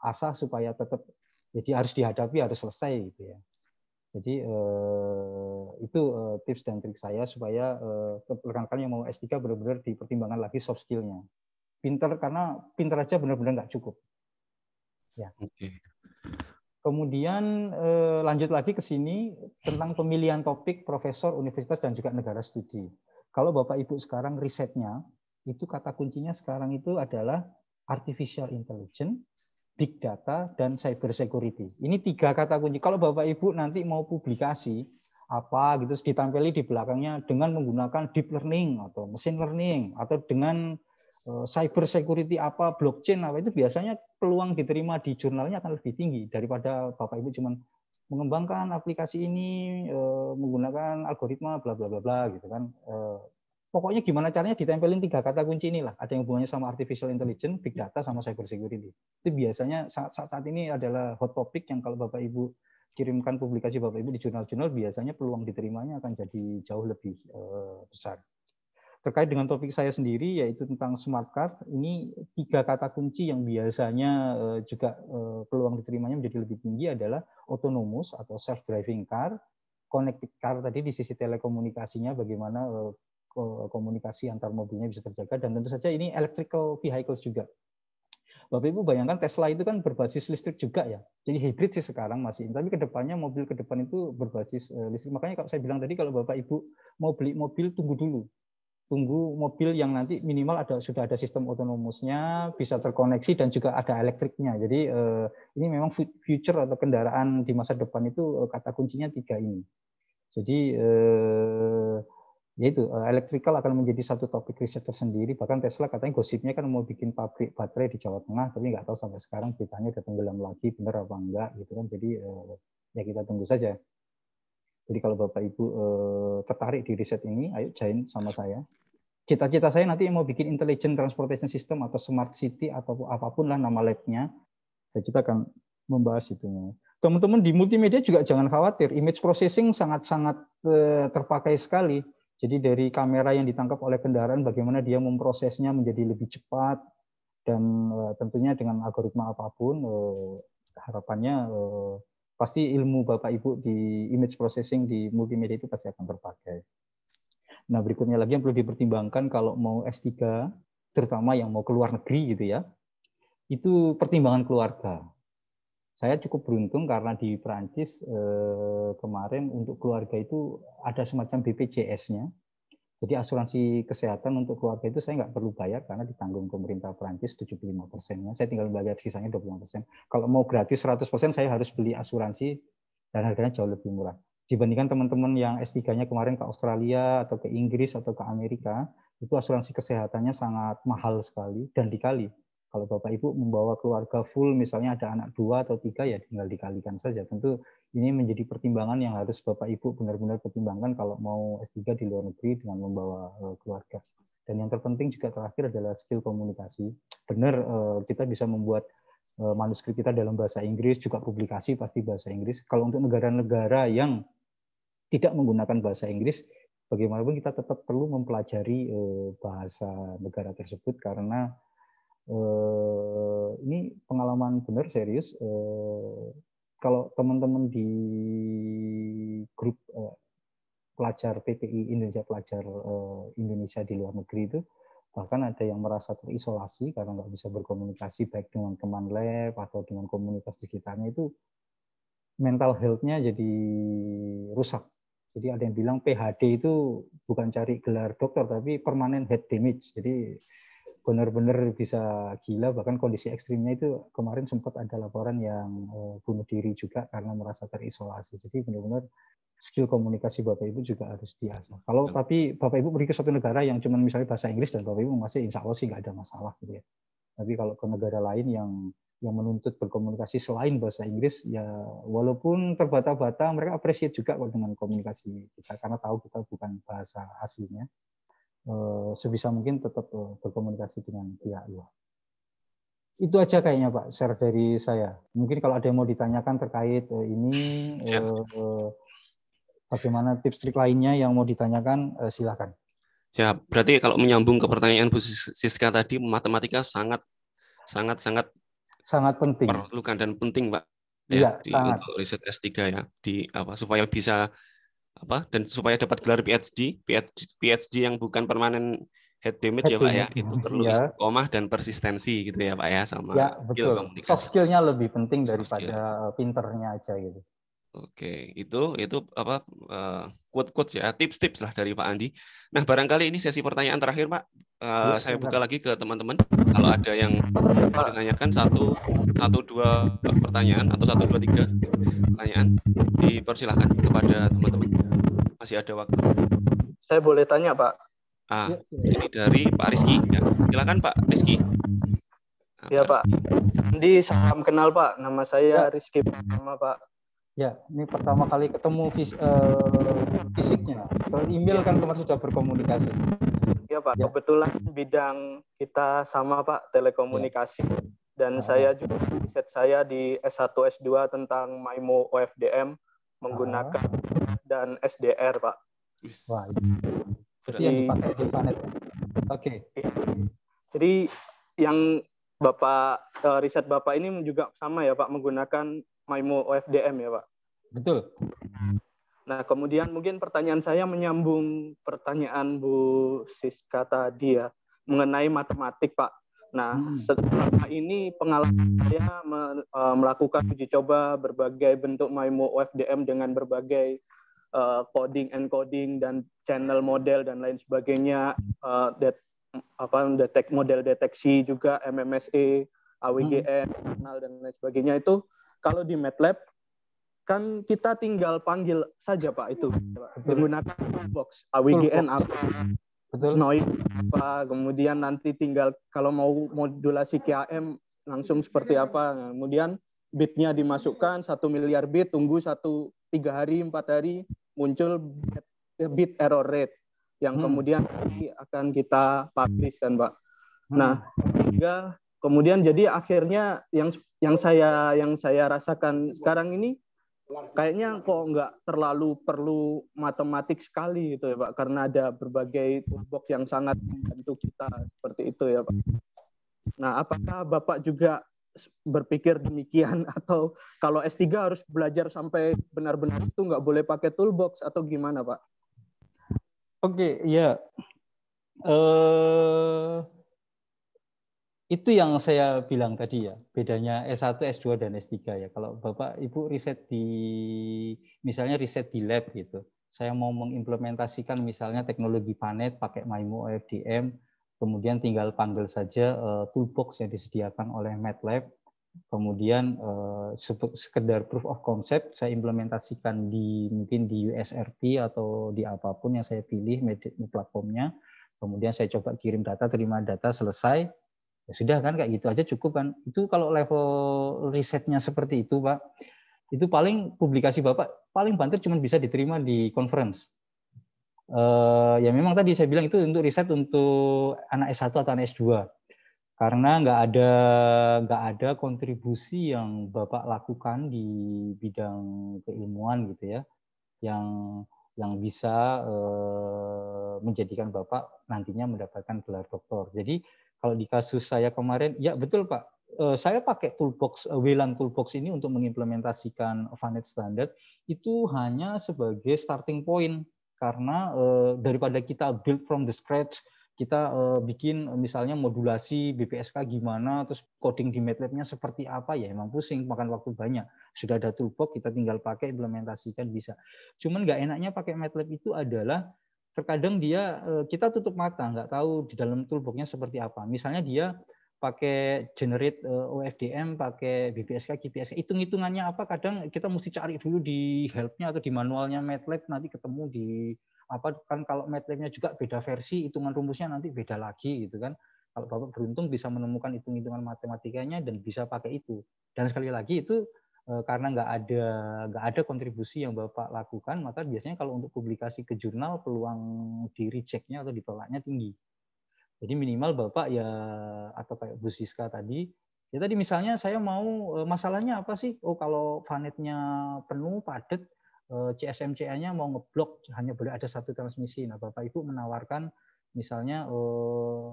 asa supaya tetap jadi harus dihadapi harus selesai gitu ya jadi eh, itu eh, tips dan trik saya supaya eh, rekan-rekan yang mau S3 benar-benar dipertimbangkan lagi soft skillnya nya pinter karena pinter aja benar-benar nggak cukup ya okay. kemudian lanjut lagi ke sini tentang pemilihan topik profesor universitas dan juga negara studi kalau bapak ibu sekarang risetnya itu kata kuncinya sekarang itu adalah artificial intelligence big data, dan cyber security. Ini tiga kata kunci. Kalau Bapak Ibu nanti mau publikasi apa gitu ditampilkan di belakangnya dengan menggunakan deep learning atau machine learning atau dengan eh, cyber security apa blockchain apa itu biasanya peluang diterima di jurnalnya akan lebih tinggi daripada Bapak Ibu cuman mengembangkan aplikasi ini eh, menggunakan algoritma bla bla bla bla gitu kan eh, pokoknya gimana caranya ditempelin tiga kata kunci inilah. Ada yang hubungannya sama artificial intelligence, big data, sama cyber security. Itu biasanya saat, saat, saat ini adalah hot topic yang kalau Bapak Ibu kirimkan publikasi Bapak Ibu di jurnal-jurnal, biasanya peluang diterimanya akan jadi jauh lebih eh, besar. Terkait dengan topik saya sendiri, yaitu tentang smart card, ini tiga kata kunci yang biasanya eh, juga eh, peluang diterimanya menjadi lebih tinggi adalah autonomous atau self-driving car, connected car tadi di sisi telekomunikasinya bagaimana komunikasi antar mobilnya bisa terjaga dan tentu saja ini electrical vehicles juga. Bapak Ibu bayangkan Tesla itu kan berbasis listrik juga ya. Jadi hybrid sih sekarang masih. Tapi kedepannya mobil ke depan itu berbasis eh, listrik. Makanya kalau saya bilang tadi kalau Bapak Ibu mau beli mobil tunggu dulu. Tunggu mobil yang nanti minimal ada sudah ada sistem otonomusnya, bisa terkoneksi dan juga ada elektriknya. Jadi eh, ini memang future atau kendaraan di masa depan itu eh, kata kuncinya tiga ini. Jadi eh, yaitu eh, electrical akan menjadi satu topik riset tersendiri bahkan Tesla katanya gosipnya kan mau bikin pabrik baterai di Jawa Tengah tapi nggak tahu sampai sekarang beritanya udah tenggelam lagi bener apa enggak gitu kan jadi eh, ya kita tunggu saja jadi kalau Bapak Ibu eh, tertarik di riset ini ayo join sama saya cita-cita saya nanti mau bikin intelligent transportation system atau smart city atau apapun lah nama labnya saya kita akan membahas itu teman-teman di multimedia juga jangan khawatir image processing sangat-sangat terpakai sekali jadi dari kamera yang ditangkap oleh kendaraan, bagaimana dia memprosesnya menjadi lebih cepat, dan eh, tentunya dengan algoritma apapun, eh, harapannya eh, pasti ilmu Bapak Ibu di image processing di multimedia itu pasti akan terpakai. Nah berikutnya lagi yang perlu dipertimbangkan kalau mau S3, terutama yang mau keluar negeri gitu ya, itu pertimbangan keluarga saya cukup beruntung karena di Prancis eh, kemarin untuk keluarga itu ada semacam BPJS-nya. Jadi asuransi kesehatan untuk keluarga itu saya nggak perlu bayar karena ditanggung pemerintah Prancis 75 persennya. Saya tinggal bayar sisanya 25 persen. Kalau mau gratis 100 persen saya harus beli asuransi dan harganya jauh lebih murah. Dibandingkan teman-teman yang S3-nya kemarin ke Australia atau ke Inggris atau ke Amerika, itu asuransi kesehatannya sangat mahal sekali dan dikali kalau Bapak Ibu membawa keluarga full, misalnya ada anak dua atau tiga, ya tinggal dikalikan saja. Tentu ini menjadi pertimbangan yang harus Bapak Ibu benar-benar pertimbangkan kalau mau S3 di luar negeri dengan membawa eh, keluarga. Dan yang terpenting juga terakhir adalah skill komunikasi. Benar eh, kita bisa membuat eh, manuskrip kita dalam bahasa Inggris, juga publikasi pasti bahasa Inggris. Kalau untuk negara-negara yang tidak menggunakan bahasa Inggris, bagaimanapun kita tetap perlu mempelajari bahasa negara tersebut karena eh, ini pengalaman benar serius. Eh, kalau teman-teman di grup eh, pelajar PPI Indonesia pelajar eh, Indonesia di luar negeri itu bahkan ada yang merasa terisolasi karena nggak bisa berkomunikasi baik dengan teman lab atau dengan komunitas di sekitarnya itu mental health-nya jadi rusak. Jadi ada yang bilang PHD itu bukan cari gelar dokter tapi permanent head damage. Jadi benar-benar bisa gila bahkan kondisi ekstrimnya itu kemarin sempat ada laporan yang eh, bunuh diri juga karena merasa terisolasi jadi benar-benar skill komunikasi bapak ibu juga harus diasah kalau ya. tapi bapak ibu pergi ke suatu negara yang cuma misalnya bahasa Inggris dan bapak ibu masih insya Allah sih nggak ada masalah gitu ya tapi kalau ke negara lain yang yang menuntut berkomunikasi selain bahasa Inggris ya walaupun terbata-bata mereka apresiat juga dengan komunikasi kita karena tahu kita bukan bahasa aslinya Eh, sebisa mungkin tetap eh, berkomunikasi dengan pihak luar. Itu aja kayaknya Pak, share dari saya. Mungkin kalau ada yang mau ditanyakan terkait eh, ini, ya. bagaimana tips trik lainnya yang mau ditanyakan, silakan. Ya, berarti kalau menyambung ke pertanyaan Bu Siska tadi, matematika sangat, sangat, sangat sangat penting. Perlukan dan penting, Pak. Ya, ya di, Untuk riset S3 ya, di apa supaya bisa apa dan supaya dapat gelar PhD, PhD, PhD yang bukan permanen head damage ya, head ya Pak ya itu perlu ya. istiqomah dan persistensi gitu ya Pak ya sama ya, betul. skill komunikasi. Soft skillnya lebih penting Soft daripada skill. pinternya aja gitu. Oke, itu itu apa uh, eh, quote quotes ya tips-tips lah dari Pak Andi. Nah barangkali ini sesi pertanyaan terakhir Pak Uh, saya buka lagi ke teman-teman kalau ada yang ditanyakan satu satu dua pertanyaan atau satu dua tiga pertanyaan dipersilahkan kepada teman-teman masih ada waktu saya boleh tanya pak ah ini dari pak Rizky ya. silakan pak Rizky nah, ya pak, di salam kenal pak nama saya ya. Rizky pertama pak Ya, ini pertama kali ketemu fis, uh, fisiknya. Kalau email kan kemarin ya. sudah berkomunikasi. Iya, ya Pak, kebetulan bidang kita sama Pak, telekomunikasi. Ya. Dan ah. saya juga riset saya di S1, S2 tentang MIMO OFDM menggunakan ah. dan SDR Pak. Wah, jadi, yang dipakai Oke. Iya. Jadi yang Bapak e, riset Bapak ini juga sama ya Pak menggunakan MIMO OFDM ya Pak? Betul. Nah, kemudian mungkin pertanyaan saya menyambung pertanyaan Bu Siska tadi ya mengenai matematik, Pak. Nah, hmm. setelah ini pengalaman saya e, melakukan uji coba berbagai bentuk MIMO OFDM dengan berbagai e, coding encoding dan channel model dan lain sebagainya, uh, apa detek model deteksi juga MMSE, AWGN, hmm. dan lain sebagainya itu kalau di MATLAB kan kita tinggal panggil saja pak itu Betul. menggunakan box AWGN atau Betul. noise apa kemudian nanti tinggal kalau mau modulasi KM langsung seperti apa kemudian bitnya dimasukkan satu miliar bit tunggu satu tiga hari empat hari muncul bit, eh, error rate yang hmm. kemudian akan kita publish kan pak hmm. nah sehingga kemudian jadi akhirnya yang yang saya yang saya rasakan sekarang ini kayaknya kok nggak terlalu perlu matematik sekali gitu ya Pak karena ada berbagai toolbox yang sangat membantu kita seperti itu ya Pak. Nah, apakah Bapak juga berpikir demikian atau kalau S3 harus belajar sampai benar-benar itu nggak boleh pakai toolbox atau gimana Pak? Oke, okay, ya. Yeah. Uh, itu yang saya bilang tadi ya, bedanya S1, S2 dan S3 ya. Kalau Bapak Ibu riset di misalnya riset di lab gitu. Saya mau mengimplementasikan misalnya teknologi PANET pakai MIMO OFDM, kemudian tinggal panggil saja eh, toolbox yang disediakan oleh MATLAB. Kemudian uh, sekedar proof of concept saya implementasikan di mungkin di USRP atau di apapun yang saya pilih platformnya. Kemudian saya coba kirim data, terima data, selesai Ya sudah kan kayak gitu aja cukup kan. Itu kalau level risetnya seperti itu, Pak. Itu paling publikasi Bapak paling banter cuma bisa diterima di conference. Uh, ya memang tadi saya bilang itu untuk riset untuk anak S1 atau anak S2 karena nggak ada nggak ada kontribusi yang bapak lakukan di bidang keilmuan gitu ya yang yang bisa uh, menjadikan bapak nantinya mendapatkan gelar doktor jadi kalau di kasus saya kemarin, ya betul Pak. Eh, saya pakai toolbox, eh, WLAN toolbox ini untuk mengimplementasikan Vanet standard itu hanya sebagai starting point karena eh, daripada kita build from the scratch kita bikin misalnya modulasi BPSK gimana, terus coding di MATLAB-nya seperti apa, ya emang pusing, makan waktu banyak. Sudah ada toolbox, kita tinggal pakai, implementasikan, bisa. Cuman nggak enaknya pakai MATLAB itu adalah terkadang dia eh, kita tutup mata nggak tahu di dalam toolboxnya seperti apa misalnya dia pakai generate eh, OFDM pakai BPSK GPSK hitung hitungannya apa kadang kita mesti cari dulu di helpnya atau di manualnya MATLAB nanti ketemu di apa kan kalau MATLABnya juga beda versi hitungan rumusnya nanti beda lagi gitu kan kalau bapak beruntung bisa menemukan hitung hitungan matematikanya dan bisa pakai itu dan sekali lagi itu Eh, karena nggak ada nggak ada kontribusi yang bapak lakukan maka biasanya kalau untuk publikasi ke jurnal peluang di rejectnya atau ditolaknya tinggi jadi minimal bapak ya atau kayak Bu Siska tadi ya tadi misalnya saya mau eh, masalahnya apa sih oh kalau vanetnya penuh padat eh, CSMCA-nya mau ngeblok hanya boleh ada satu transmisi nah bapak ibu menawarkan misalnya eh,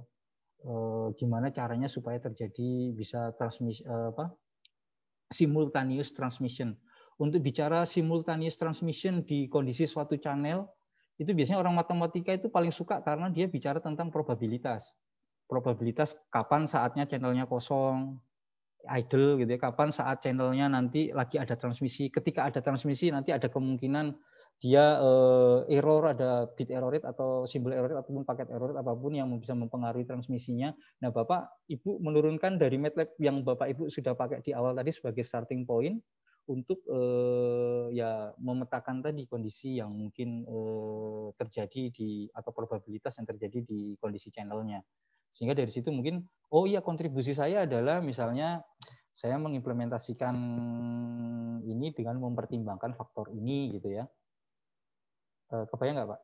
eh, gimana caranya supaya terjadi bisa transmisi eh, apa simultaneous transmission. Untuk bicara simultaneous transmission di kondisi suatu channel, itu biasanya orang matematika itu paling suka karena dia bicara tentang probabilitas. Probabilitas kapan saatnya channelnya kosong, idle gitu ya, kapan saat channelnya nanti lagi ada transmisi. Ketika ada transmisi nanti ada kemungkinan dia uh, error ada bit error rate atau simbol error rate ataupun paket error rate apapun yang bisa mempengaruhi transmisinya. Nah, Bapak Ibu menurunkan dari MATLAB yang Bapak Ibu sudah pakai di awal tadi sebagai starting point untuk uh, ya memetakan tadi kondisi yang mungkin uh, terjadi di atau probabilitas yang terjadi di kondisi channelnya. Sehingga dari situ mungkin oh iya kontribusi saya adalah misalnya saya mengimplementasikan ini dengan mempertimbangkan faktor ini gitu ya Eh, kebayang nggak Pak?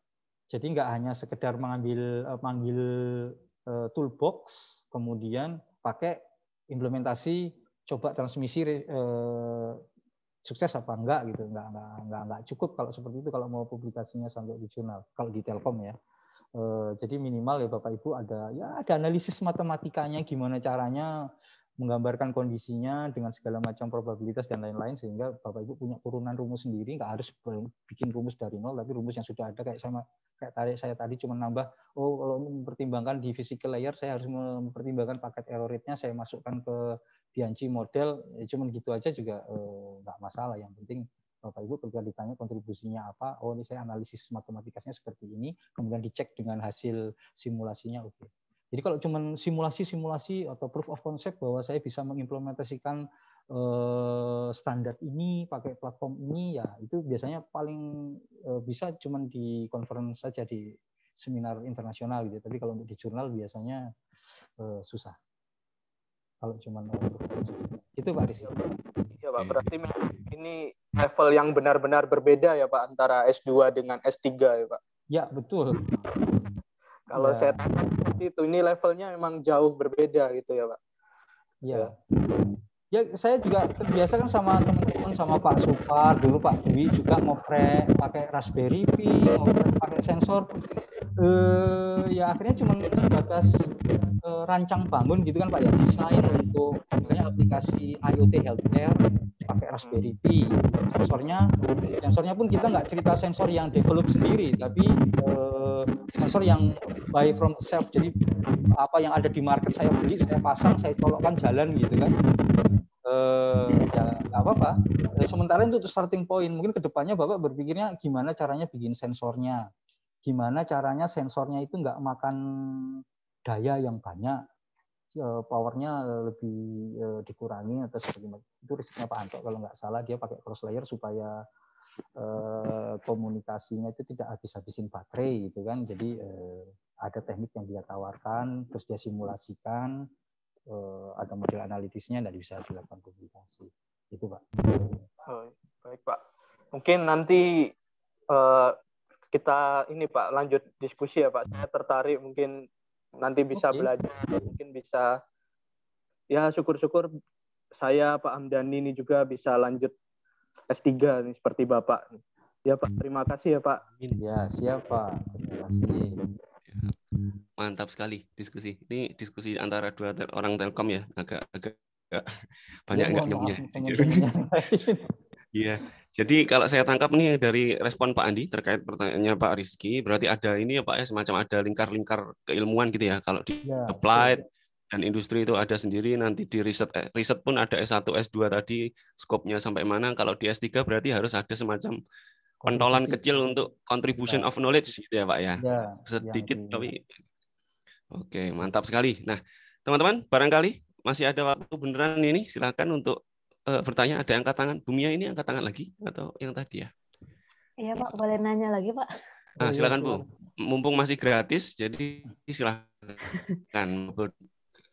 Jadi nggak hanya sekedar mengambil eh, manggil eh, toolbox, kemudian pakai implementasi coba transmisi eh, sukses apa enggak gitu enggak enggak enggak enggak cukup kalau seperti itu kalau mau publikasinya sampai di jurnal kalau di Telkom ya eh, jadi minimal ya Bapak Ibu ada ya ada analisis matematikanya gimana caranya menggambarkan kondisinya dengan segala macam probabilitas dan lain-lain sehingga Bapak Ibu punya turunan rumus sendiri nggak harus bikin rumus dari nol tapi rumus yang sudah ada kayak sama kayak tadi saya tadi cuma nambah oh kalau mempertimbangkan di physical layer saya harus mempertimbangkan paket error rate-nya saya masukkan ke Bianchi model ya cuman gitu aja juga eh, masalah yang penting Bapak Ibu ketika ditanya kontribusinya apa oh ini saya analisis matematikanya seperti ini kemudian dicek dengan hasil simulasinya oke okay. Jadi kalau cuma simulasi-simulasi atau proof of concept bahwa saya bisa mengimplementasikan eh, standar ini pakai platform ini ya itu biasanya paling eh, bisa cuma di conference saja di seminar internasional gitu. Tapi kalau untuk di jurnal biasanya eh, susah. Kalau cuma Itu Pak Rizky. Ya Pak, berarti ini level yang benar-benar berbeda ya Pak antara S2 dengan S3 ya Pak. Ya, betul. Kalau ya. saya seperti itu ini levelnya memang jauh berbeda gitu ya pak. Ya. ya. Ya saya juga terbiasa kan sama teman-teman sama Pak Supar dulu Pak Dwi juga ngoprek pakai Raspberry Pi, ngoprek pakai sensor. Eh, ya akhirnya cuma sebatas eh, rancang bangun gitu kan Pak ya desain untuk misalnya aplikasi IoT healthcare pakai Raspberry Pi. Sensornya, sensornya pun kita nggak cerita sensor yang develop sendiri, tapi eh, sensor yang buy from self jadi apa yang ada di market saya beli saya pasang saya colokkan jalan gitu kan uh, ya nggak apa-apa eh, sementara itu starting point mungkin kedepannya bapak berpikirnya gimana caranya bikin sensornya gimana caranya sensornya itu nggak makan daya yang banyak eh, powernya lebih dikurangi atau seperti itu risiknya Pak Anto kalau nggak salah dia pakai cross layer supaya Eh, komunikasinya itu tidak habis-habisin baterai gitu kan. Jadi eh, ada teknik yang dia tawarkan, terus dia simulasikan, eh, ada model analitisnya dan bisa dilakukan komunikasi Itu Pak. Oh, baik Pak. Mungkin nanti eh, kita ini Pak lanjut diskusi ya Pak. Saya tertarik mungkin nanti bisa okay. belajar, mungkin bisa ya syukur-syukur saya Pak Hamdani ini juga bisa lanjut S3 nih seperti Bapak. Ya Pak, hmm. terima kasih ya Pak. Ya, siapa? Terima kasih. Mantap sekali diskusi. Ini diskusi antara dua tel orang Telkom ya, agak agak, banyak enggak ya, Iya. Jadi kalau saya tangkap nih dari respon Pak Andi terkait pertanyaannya Pak Rizky, berarti ada ini ya Pak ya semacam ada lingkar-lingkar keilmuan gitu ya kalau di ya, applied, ya dan industri itu ada sendiri nanti di riset eh, riset pun ada S1 S2 tadi skopnya sampai mana kalau di S3 berarti harus ada semacam pentolan kecil untuk contribution ya. of knowledge gitu ya Pak ya. ya Sedikit ya, tapi Oke, mantap sekali. Nah, teman-teman barangkali masih ada waktu beneran ini silakan untuk uh, bertanya ada angkat tangan. Bumia ini angkat tangan lagi atau yang tadi ya? Iya, Pak, boleh nanya lagi, Pak. Nah, silakan Bu. Mumpung masih gratis jadi silakan.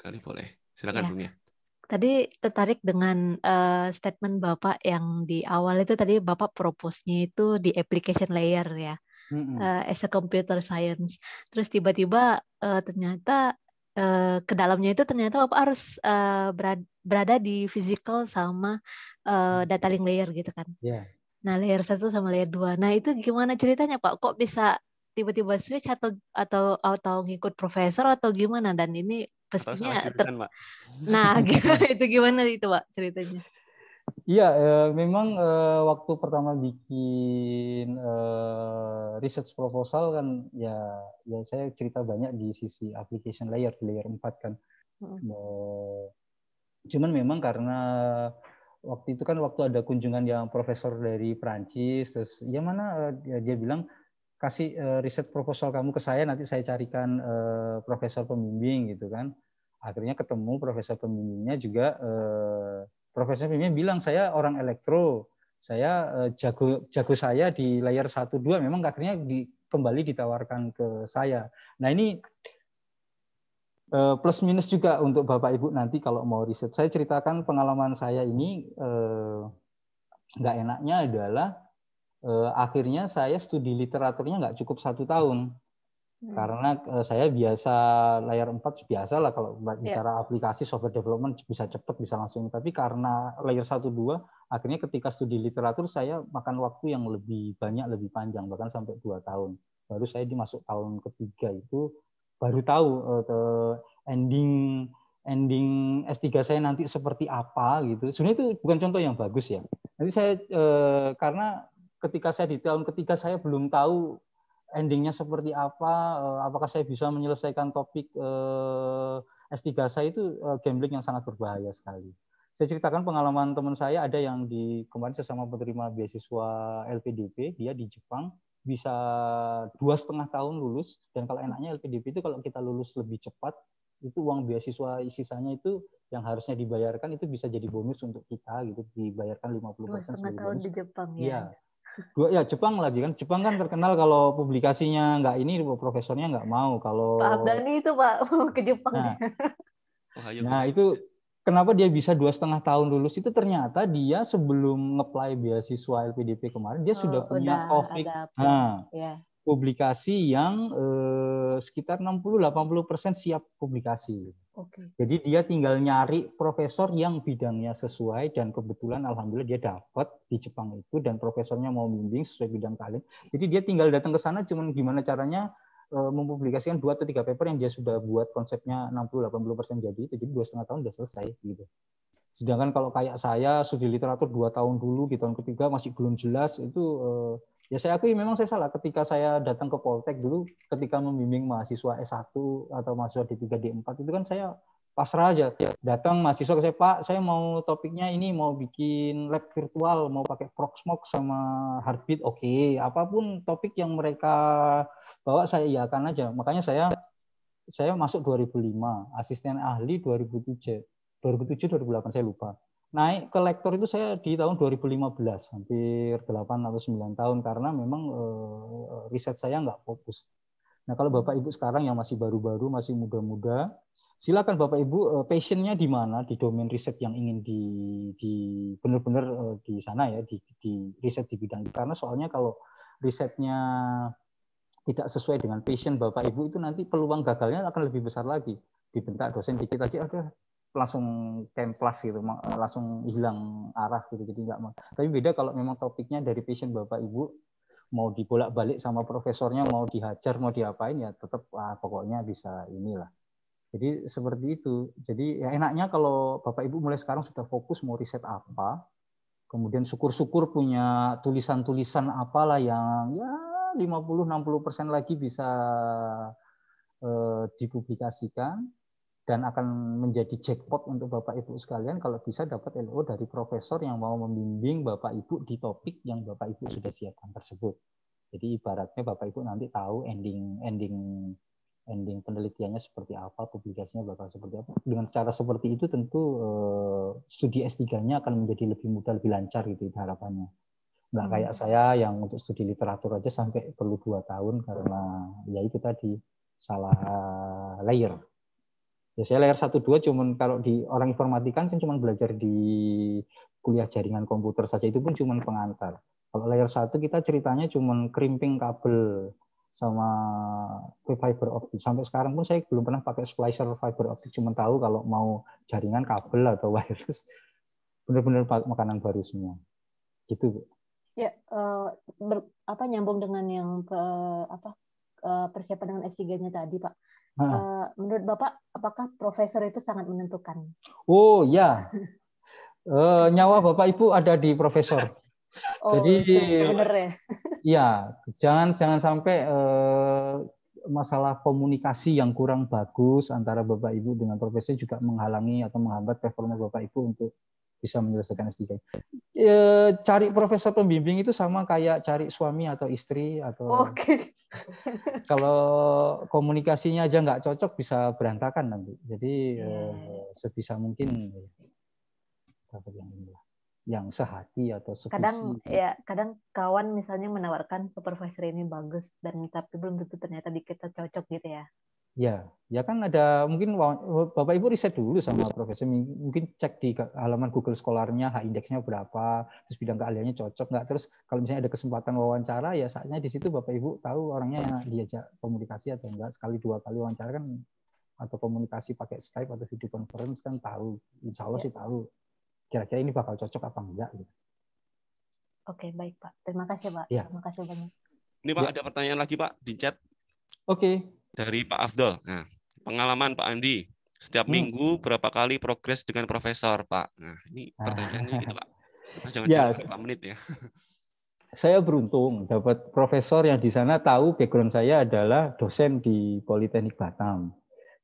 kali boleh. Silakan iya. ya. Bung Tadi tertarik dengan uh, statement Bapak yang di awal itu tadi Bapak propose-nya itu di application layer ya. Mm -hmm. uh, as a computer science. Terus tiba-tiba uh, ternyata uh, ke dalamnya itu ternyata Bapak harus uh, berada, berada di physical sama uh, data link layer gitu kan. Yeah. Nah, layer satu sama layer dua. Nah, itu gimana ceritanya, Pak? Kok bisa tiba-tiba switch atau atau atau ngikut profesor atau gimana dan ini pastinya jurusan, Mbak. nah gitu. itu gimana itu pak ceritanya Iya, e, memang e, waktu pertama bikin e, research proposal kan ya ya saya cerita banyak di sisi application layer di layer 4 kan. Hmm. e, cuman memang karena waktu itu kan waktu ada kunjungan yang profesor dari Prancis terus ya mana dia bilang kasih uh, riset proposal kamu ke saya nanti saya carikan uh, profesor pembimbing gitu kan akhirnya ketemu profesor pembimbingnya juga uh, profesor pembimbing bilang saya orang elektro saya uh, jago jago saya di layar satu dua memang akhirnya di, kembali ditawarkan ke saya nah ini plus minus juga untuk Bapak Ibu nanti kalau mau riset. Saya ceritakan pengalaman saya ini uh, nggak enaknya adalah eh, akhirnya saya studi literaturnya nggak cukup satu tahun hmm. karena eh, saya biasa layar empat biasa lah kalau ya. bicara yeah. aplikasi software development bisa cepat bisa langsung tapi karena layer satu dua akhirnya ketika studi literatur saya makan waktu yang lebih banyak lebih panjang bahkan sampai dua tahun baru saya dimasuk tahun ketiga itu baru tahu eh, ending ending S3 saya nanti seperti apa gitu. Sebenarnya itu bukan contoh yang bagus ya. Nanti saya eh, karena ketika saya di tahun ketiga saya belum tahu endingnya seperti apa, eh, apakah saya bisa menyelesaikan topik eh, S3 saya itu eh, gambling yang sangat berbahaya sekali. Saya ceritakan pengalaman teman saya ada yang di kemarin sesama penerima beasiswa LPDP, dia di Jepang bisa dua setengah tahun lulus dan kalau enaknya LPDP itu kalau kita lulus lebih cepat itu uang beasiswa sisanya itu yang harusnya dibayarkan itu bisa jadi bonus untuk kita gitu dibayarkan 50 persen tahun bonus. di Jepang ya. ya Dua, ya Jepang lagi kan. Jepang kan terkenal kalau publikasinya nggak ini profesornya nggak mau kalau Pak Abdani itu Pak ke Jepang. Nah, iya, nah itu kenapa dia bisa dua setengah tahun lulus itu ternyata dia sebelum ngeplay beasiswa LPDP kemarin dia oh, sudah punya udah topik nah, ya. publikasi yang eh, sekitar 60-80% siap publikasi. Okay. Jadi dia tinggal nyari profesor yang bidangnya sesuai dan kebetulan alhamdulillah dia dapat di Jepang itu dan profesornya mau bimbing sesuai bidang kalian. Jadi dia tinggal datang ke sana cuman gimana caranya e, mempublikasikan dua atau tiga paper yang dia sudah buat konsepnya 60-80% jadi itu jadi dua setengah tahun sudah selesai gitu. Sedangkan kalau kayak saya studi literatur dua tahun dulu di tahun ketiga masih belum jelas itu e, ya saya akui memang saya salah ketika saya datang ke Poltek dulu ketika membimbing mahasiswa S1 atau mahasiswa D3 D4 itu kan saya pasrah aja datang mahasiswa ke saya Pak saya mau topiknya ini mau bikin lab virtual mau pakai Proxmox sama Heartbeat oke okay. apapun topik yang mereka bawa saya iakan aja makanya saya saya masuk 2005 asisten ahli 2007 2007 2008 saya lupa naik ke lektor itu saya di tahun 2015, hampir 8 atau 9 tahun karena memang eh, riset saya nggak fokus. Nah kalau Bapak Ibu sekarang yang masih baru-baru, masih muda-muda, silakan Bapak Ibu eh, passionnya di mana di domain riset yang ingin di di benar-benar eh, di sana ya di, di riset di bidang karena soalnya kalau risetnya tidak sesuai dengan passion Bapak Ibu itu nanti peluang gagalnya akan lebih besar lagi dibentak dosen dikit aja ada langsung kemplas gitu, langsung hilang arah gitu. Jadi nggak mau. Tapi beda kalau memang topiknya dari passion bapak ibu mau dibolak-balik sama profesornya, mau dihajar, mau diapain ya tetap ah, pokoknya bisa inilah. Jadi seperti itu. Jadi ya enaknya kalau bapak ibu mulai sekarang sudah fokus mau riset apa, kemudian syukur-syukur punya tulisan-tulisan apalah yang ya 50-60 persen lagi bisa eh, dipublikasikan dan akan menjadi jackpot untuk Bapak Ibu sekalian kalau bisa dapat LO dari profesor yang mau membimbing Bapak Ibu di topik yang Bapak Ibu sudah siapkan tersebut. Jadi ibaratnya Bapak Ibu nanti tahu ending ending ending penelitiannya seperti apa, publikasinya bakal seperti apa. Dengan cara seperti itu tentu eh, studi S3-nya akan menjadi lebih mudah, lebih lancar gitu harapannya. Nggak kayak hmm. saya yang untuk studi literatur aja sampai perlu dua tahun karena ya itu tadi salah layer Ya saya layar satu dua, cuman kalau di orang informatika kan cuma belajar di kuliah jaringan komputer saja itu pun cuman pengantar. Kalau layar satu kita ceritanya cuman crimping kabel sama fiber optik. Sampai sekarang pun saya belum pernah pakai splicer fiber optik, cuma tahu kalau mau jaringan kabel atau wireless benar-benar makanan baru semua. Gitu, Bu. Ya, uh, ber, apa nyambung dengan yang uh, apa uh, persiapan dengan S3-nya tadi, Pak. Eh, menurut Bapak, apakah profesor itu sangat menentukan? Oh ya, uh, nyawa Bapak Ibu ada di profesor. Oh, Jadi, bener ya. ya jangan jangan sampai uh, masalah komunikasi yang kurang bagus antara Bapak Ibu dengan profesor juga menghalangi atau menghambat performa Bapak Ibu untuk bisa menyelesaikan S3. E, ya, cari profesor pembimbing itu sama kayak cari suami atau istri atau okay. kalau komunikasinya aja nggak cocok bisa berantakan nanti. Jadi e, sebisa mungkin ya. dapat yang inilah yang sehati atau sevisi. Kadang ya, kadang kawan misalnya menawarkan supervisor ini bagus dan tapi belum tentu ternyata di kita cocok gitu ya. Ya, ya kan ada mungkin Bapak Ibu riset dulu sama profesor, mungkin cek di halaman Google Scholar-nya, H indeksnya berapa, terus bidang keahliannya cocok nggak, terus kalau misalnya ada kesempatan wawancara ya saatnya di situ Bapak Ibu tahu orangnya yang diajak komunikasi atau enggak sekali dua kali wawancara kan atau komunikasi pakai Skype atau video conference kan tahu, insya Allah ya. sih tahu kira-kira ini bakal cocok apa enggak gitu. Oke baik Pak, terima kasih Pak, ya. terima kasih banyak. Ini Pak ya. ada pertanyaan lagi Pak di chat. Oke, okay dari Pak Afdol. Nah, pengalaman Pak Andi setiap hmm. minggu berapa kali progres dengan profesor Pak. Nah, ini ah. pertanyaannya gitu Pak. Nah, jangan ya, berapa menit ya. Saya beruntung dapat profesor yang di sana tahu background saya adalah dosen di Politeknik Batam.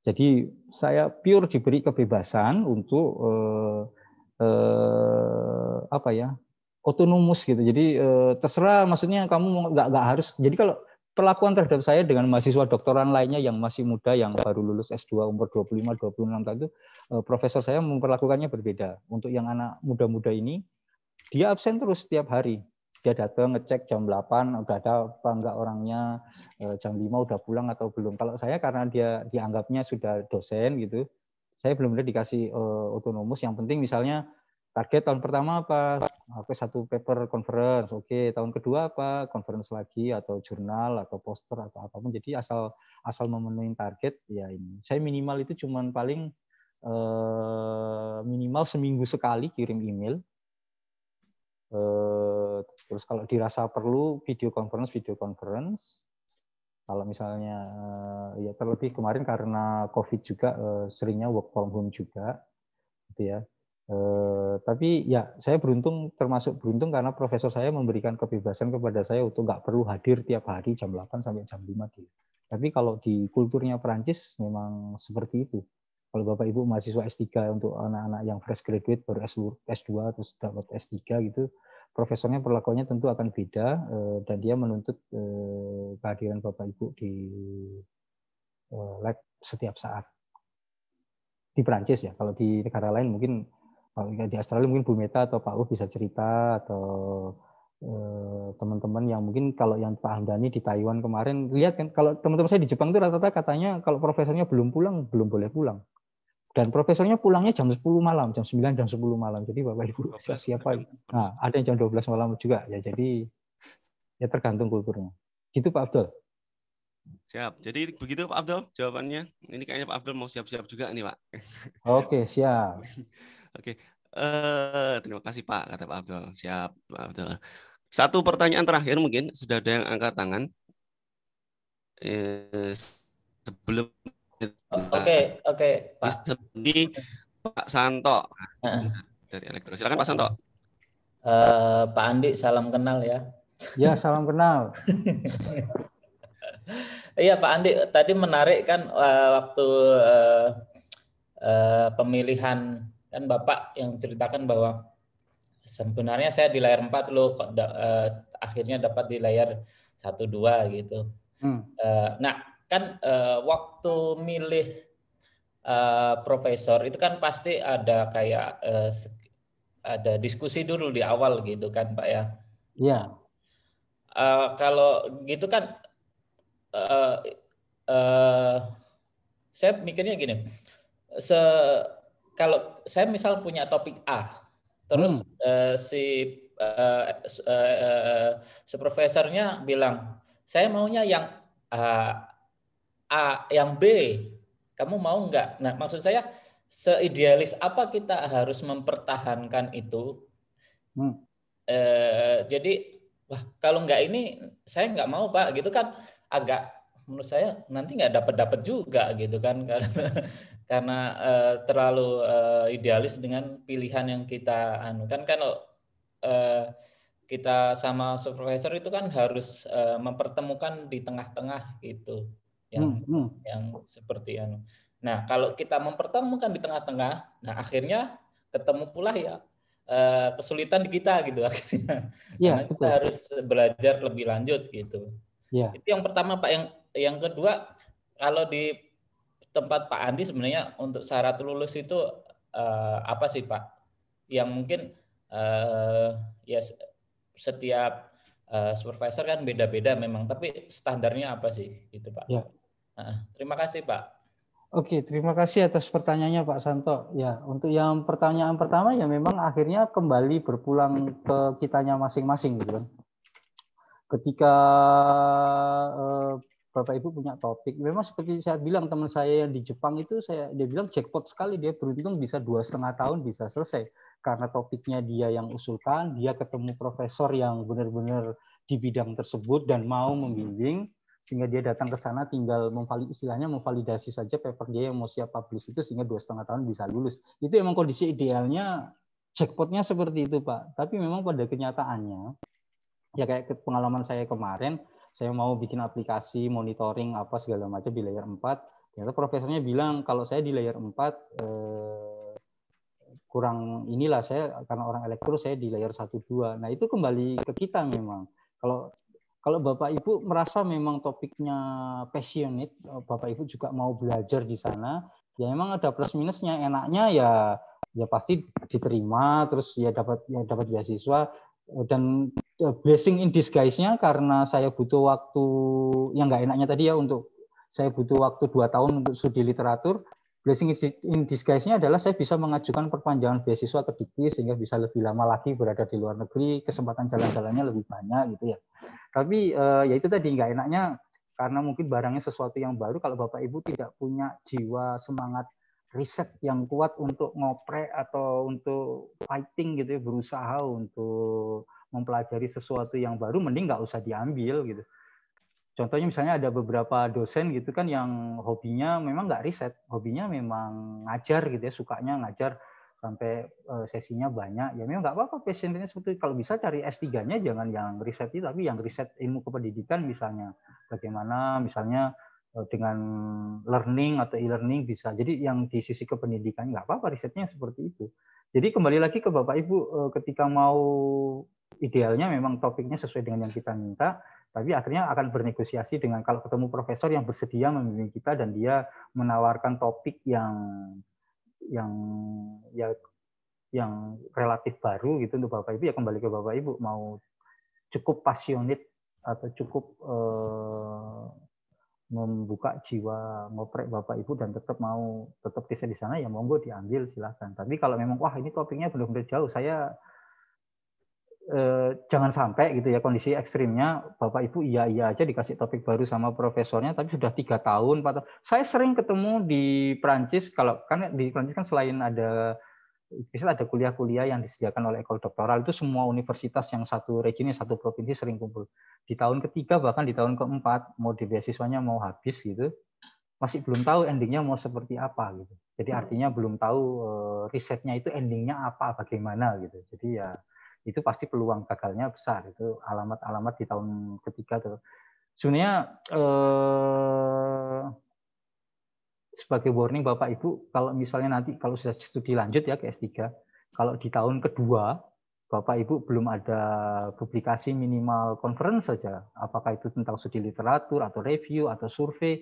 Jadi saya pure diberi kebebasan untuk eh, eh, apa ya otonomus gitu. Jadi eh, terserah maksudnya kamu nggak nggak harus. Jadi kalau perlakuan terhadap saya dengan mahasiswa doktoran lainnya yang masih muda yang baru lulus S2 umur 25 26 tahun itu eh, profesor saya memperlakukannya berbeda. Untuk yang anak muda-muda ini dia absen terus setiap hari. Dia datang ngecek jam 8 udah ada apa enggak orangnya, eh, jam 5 udah pulang atau belum. Kalau saya karena dia dianggapnya sudah dosen gitu, saya belum ada dikasih uh, yang penting misalnya target tahun pertama apa aku satu paper conference, oke tahun kedua apa conference lagi atau jurnal atau poster atau apapun. Jadi asal asal memenuhi target ya ini. Saya minimal itu cuman paling eh, minimal seminggu sekali kirim email. Eh, terus kalau dirasa perlu video conference video conference. Kalau misalnya eh, ya terlebih kemarin karena covid juga eh, seringnya work from home juga, gitu ya Eh, tapi ya saya beruntung termasuk beruntung karena profesor saya memberikan kebebasan kepada saya untuk nggak perlu hadir tiap hari jam 8 sampai jam 5 gitu. Tapi kalau di kulturnya Perancis memang seperti itu. Kalau Bapak Ibu mahasiswa S3 untuk anak-anak yang fresh graduate baru S2 terus dapat S3 gitu, profesornya perlakuannya tentu akan beda eh, dan dia menuntut eh, kehadiran Bapak Ibu di lab setiap saat. Di Perancis ya, kalau di negara lain mungkin kalau di Australia mungkin Bu Meta atau Pak U bisa cerita atau eh, teman-teman yang mungkin kalau yang Pak Hamdani di Taiwan kemarin lihat kan kalau teman-teman saya di Jepang itu rata-rata katanya kalau profesornya belum pulang belum boleh pulang dan profesornya pulangnya jam 10 malam jam 9 jam 10 malam jadi Bapak Ibu siap siapa nah ada yang jam 12 malam juga ya jadi ya tergantung kulturnya gitu Pak Abdul Siap. Jadi begitu Pak Abdul jawabannya. Ini kayaknya Pak Abdul mau siap-siap juga nih Pak. Oke, siap. Oke. Okay. Uh, eh, terima kasih Pak, kata Pak Abdul. Siap, Pak Abdul. Satu pertanyaan terakhir mungkin sudah ada yang angkat tangan. Eh, sebelum Oke, okay, oke, okay, Pak. Jadi Pak Santo uh. dari Elektro. Silakan Pak Santo. Uh, Pak Andi, salam kenal ya. Ya, salam kenal. Iya Pak Andi, tadi menarik kan eh, waktu uh, uh, pemilihan kan Bapak yang ceritakan bahwa sebenarnya saya di layar 4 loh uh, akhirnya dapat di layar satu dua gitu. Hmm. Uh, nah, kan uh, waktu milih uh, profesor itu kan pasti ada kayak uh, ada diskusi dulu di awal gitu kan, Pak ya. Iya. Yeah. Uh, kalau gitu kan uh, uh, saya mikirnya gini. Se kalau saya misal punya topik A, terus hmm. uh, si uh, uh, uh, eh, supervisornya eh, bilang, saya maunya yang uh, A, yang B, kamu mau nggak? Nah, maksud saya seidealis apa kita harus mempertahankan itu? Hmm. Uh, jadi wah kalau nggak ini saya nggak mau pak gitu kan agak menurut saya nanti nggak dapat dapat juga gitu kan karena uh, terlalu uh, idealis dengan pilihan yang kita anu kan kalau uh, kita sama supervisor itu kan harus uh, mempertemukan di tengah-tengah gitu yang hmm, hmm, yang seperti anu. Nah, kalau kita mempertemukan di tengah-tengah, nah akhirnya ketemu pula ya kesulitan di kita gitu akhirnya. Ya, Karena betul. harus belajar lebih lanjut gitu. Ya. Itu yang pertama Pak, yang yang kedua kalau di tempat Pak Andi sebenarnya untuk syarat lulus itu uh, apa sih Pak? Yang mungkin uh, ya setiap uh, supervisor kan beda-beda memang, tapi standarnya apa sih itu Pak? Ya. Uh, terima kasih Pak. Oke, terima kasih atas pertanyaannya Pak Santo. Ya, untuk yang pertanyaan pertama ya memang akhirnya kembali berpulang ke kitanya masing-masing gitu kan. Ketika eh, Bapak Ibu punya topik. Memang seperti saya bilang teman saya yang di Jepang itu saya dia bilang jackpot sekali dia beruntung bisa dua setengah tahun bisa selesai karena topiknya dia yang usulkan, dia ketemu profesor yang benar-benar di bidang tersebut dan mau hmm. membimbing sehingga dia datang ke sana tinggal memvali istilahnya memvalidasi saja paper dia yang mau siap publish itu sehingga dua setengah tahun bisa lulus. Itu emang kondisi idealnya jackpotnya seperti itu Pak. Tapi memang pada kenyataannya ya kayak pengalaman saya kemarin saya mau bikin aplikasi monitoring apa segala macam di layer 4 ternyata profesornya bilang kalau saya di layer 4 eh, kurang inilah saya karena orang elektro saya di layer 1 2 nah itu kembali ke kita memang kalau kalau Bapak Ibu merasa memang topiknya passionate, eh, Bapak Ibu juga mau belajar di sana, ya memang ada plus minusnya. Enaknya ya ya pasti diterima, terus ya dapat ya dapat beasiswa eh, dan Ya, blessing in disguise-nya karena saya butuh waktu yang nggak enaknya tadi ya untuk saya butuh waktu dua tahun untuk studi literatur. Blessing in disguise-nya adalah saya bisa mengajukan perpanjangan beasiswa ke Dikti sehingga bisa lebih lama lagi berada di luar negeri, kesempatan jalan-jalannya lebih banyak gitu ya. Tapi eh, ya itu tadi nggak enaknya karena mungkin barangnya sesuatu yang baru kalau Bapak Ibu tidak punya jiwa semangat riset yang kuat untuk ngoprek atau untuk fighting gitu ya, berusaha untuk mempelajari sesuatu yang baru mending nggak usah diambil gitu contohnya misalnya ada beberapa dosen gitu kan yang hobinya memang nggak riset hobinya memang ngajar gitu ya sukanya ngajar sampai eh, sesinya banyak ya memang nggak apa-apa passionnya seperti kalau bisa cari S3-nya jangan yang riset itu tapi yang riset ilmu kependidikan misalnya bagaimana misalnya eh, dengan learning atau e-learning bisa. Jadi yang di sisi kependidikan nggak apa-apa risetnya seperti itu. Jadi kembali lagi ke Bapak Ibu eh, ketika mau idealnya memang topiknya sesuai dengan yang kita minta, tapi akhirnya akan bernegosiasi dengan kalau ketemu profesor yang bersedia membimbing kita dan dia menawarkan topik yang yang ya yang relatif baru gitu untuk Bapak Ibu ya kembali ke Bapak Ibu mau cukup pasionit atau cukup eh, membuka jiwa ngoprek Bapak Ibu dan tetap mau tetap bisa di sana ya monggo diambil silahkan. Tapi kalau memang wah ini topiknya belum benar saya eh, jangan sampai gitu ya kondisi ekstrimnya bapak ibu iya iya aja dikasih topik baru sama profesornya tapi sudah tiga tahun empat saya sering ketemu di Prancis kalau kan di Prancis kan selain ada bisa ada kuliah-kuliah yang disediakan oleh ekol doktoral itu semua universitas yang satu region satu provinsi sering kumpul di tahun ketiga bahkan di tahun keempat mau di beasiswanya mau habis gitu masih belum tahu endingnya mau seperti apa gitu jadi hmm. artinya belum tahu eh, risetnya itu endingnya apa bagaimana gitu jadi ya itu pasti peluang gagalnya besar itu alamat-alamat di tahun ketiga tuh sebenarnya eh, sebagai warning Bapak Ibu kalau misalnya nanti kalau sudah studi lanjut ya ke S3 kalau di tahun kedua Bapak Ibu belum ada publikasi minimal conference saja apakah itu tentang studi literatur atau review atau survei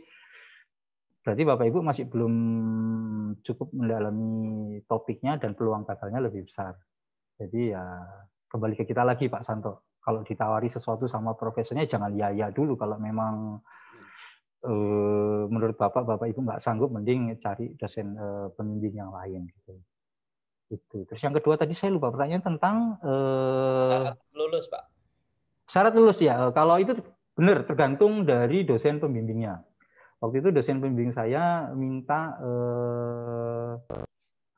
berarti Bapak Ibu masih belum cukup mendalami topiknya dan peluang gagalnya lebih besar jadi ya kembali ke kita lagi Pak Santo. Kalau ditawari sesuatu sama profesornya jangan ya ya dulu kalau memang eh, menurut Bapak Bapak Ibu nggak sanggup mending cari dosen eh, pembimbing yang lain gitu. Itu. Terus yang kedua tadi saya lupa pertanyaan tentang eh, syarat lulus Pak. Syarat lulus ya. Kalau itu benar tergantung dari dosen pembimbingnya. Waktu itu dosen pembimbing saya minta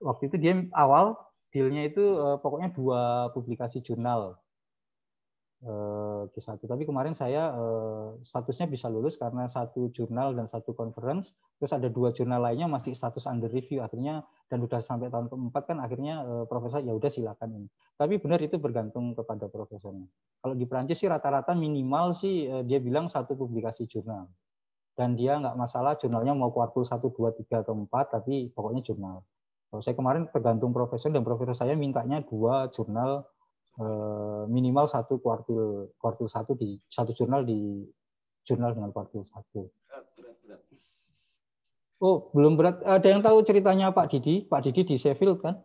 waktu itu dia awal dealnya itu uh, pokoknya dua publikasi jurnal uh, satu Tapi kemarin saya uh, statusnya bisa lulus karena satu jurnal dan satu conference. Terus ada dua jurnal lainnya masih status under review. Akhirnya dan sudah sampai tahun keempat kan akhirnya uh, profesor ya udah silakan ini. Tapi benar itu bergantung kepada profesornya. Kalau di Perancis sih rata-rata minimal sih uh, dia bilang satu publikasi jurnal. Dan dia nggak masalah jurnalnya mau kuartal satu dua tiga atau empat tapi pokoknya jurnal kalau saya kemarin tergantung profesor dan profesor saya mintanya dua jurnal eh, minimal satu kuartil kuartil satu di satu jurnal di jurnal dengan kuartil satu. Oh, belum berat. Ada yang tahu ceritanya Pak Didi? Pak Didi di Sheffield kan?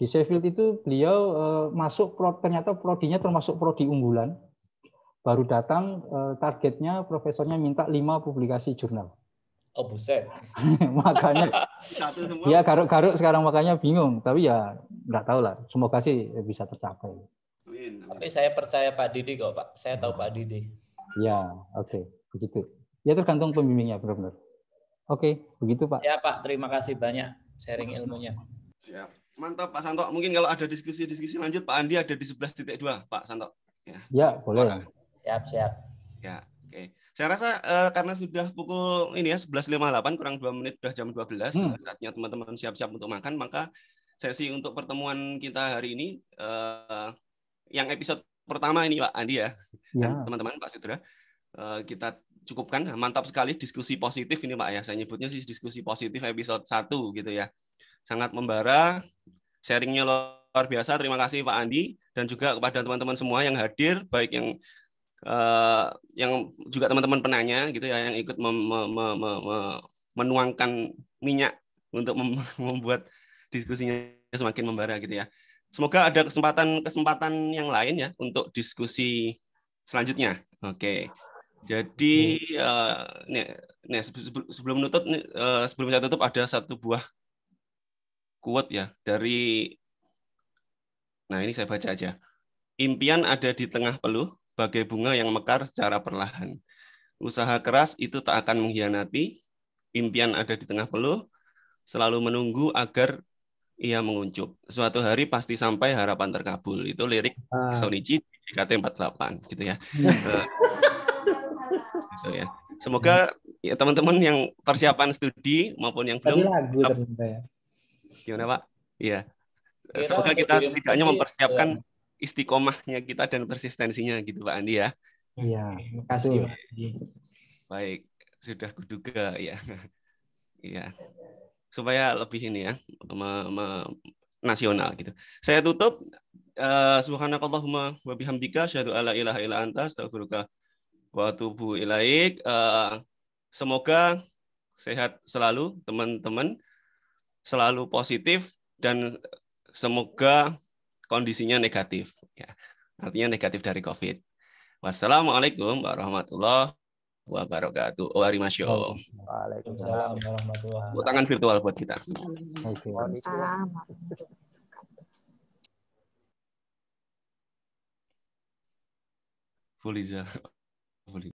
Di Sheffield itu beliau eh, masuk ternyata prodinya termasuk prodi unggulan. Baru datang eh, targetnya profesornya minta lima publikasi jurnal Oh buset. makanya satu semua. Ya garuk-garuk sekarang makanya bingung, tapi ya nggak tahu lah. Semoga sih bisa tercapai. Amin. Tapi saya percaya Pak Didi kok Pak. Saya tahu Pak Didi. Ya, oke, okay. begitu. Ya tergantung pembimbingnya benar-benar. Oke, okay. begitu Pak. siapa Pak, terima kasih banyak sharing ilmunya. Siap. Mantap Pak Santok Mungkin kalau ada diskusi-diskusi lanjut Pak Andi ada di 11.2 Pak Santok Ya, ya boleh. Siap, siap. Ya. Saya rasa uh, karena sudah pukul ini ya 11.58 kurang dua menit sudah jam 12 hmm. saatnya teman-teman siap-siap untuk makan maka sesi untuk pertemuan kita hari ini uh, yang episode pertama ini Pak Andi ya, teman ya. teman-teman Pak Sidra uh, kita cukupkan mantap sekali diskusi positif ini Pak ya saya nyebutnya sih diskusi positif episode 1 gitu ya sangat membara sharingnya luar biasa terima kasih Pak Andi dan juga kepada teman-teman semua yang hadir baik yang Eh, yang juga teman-teman penanya gitu ya yang ikut mem- mem, mem, mem, menuangkan minyak untuk mem- membuat diskusinya semakin membara gitu ya. Semoga ada kesempatan-kesempatan yang lain ya untuk diskusi selanjutnya. Oke. Jadi uh, nih, nih sebelum menutup uh, eh, sebelum saya tutup ada satu buah quote ya dari Nah, ini saya baca aja. Impian ada di tengah peluh, bagai bunga yang mekar secara perlahan. Usaha keras itu tak akan mengkhianati, impian ada di tengah peluh, selalu menunggu agar ia menguncup. Suatu hari pasti sampai harapan terkabul. Itu lirik ah. Sonichi kt 48 gitu ya. Hmm. Eh, gitu ya. Semoga ya teman-teman yang persiapan studi maupun yang belum lagu ya. Gimana Pak? Iya. Semoga kita setidaknya mempersiapkan istiqomahnya kita dan persistensinya gitu Pak Andi ya. Iya, makasih Pak Baik, sudah kuduga ya. Iya. Supaya lebih ini ya, me, me, nasional gitu. Saya tutup uh, subhanakallahumma wa bihamdika syadu ala ilaha illa anta astaghfiruka wa atubu ilaik. Uh, semoga sehat selalu teman-teman, selalu positif dan semoga kondisinya negatif. Ya. Artinya negatif dari COVID. Wassalamualaikum warahmatullahi wabarakatuh. Waalaikumsalam. Oh, Waalaikumsalam warahmatullahi wabarakatuh. Tangan virtual buat kita. Waalaikumsalam.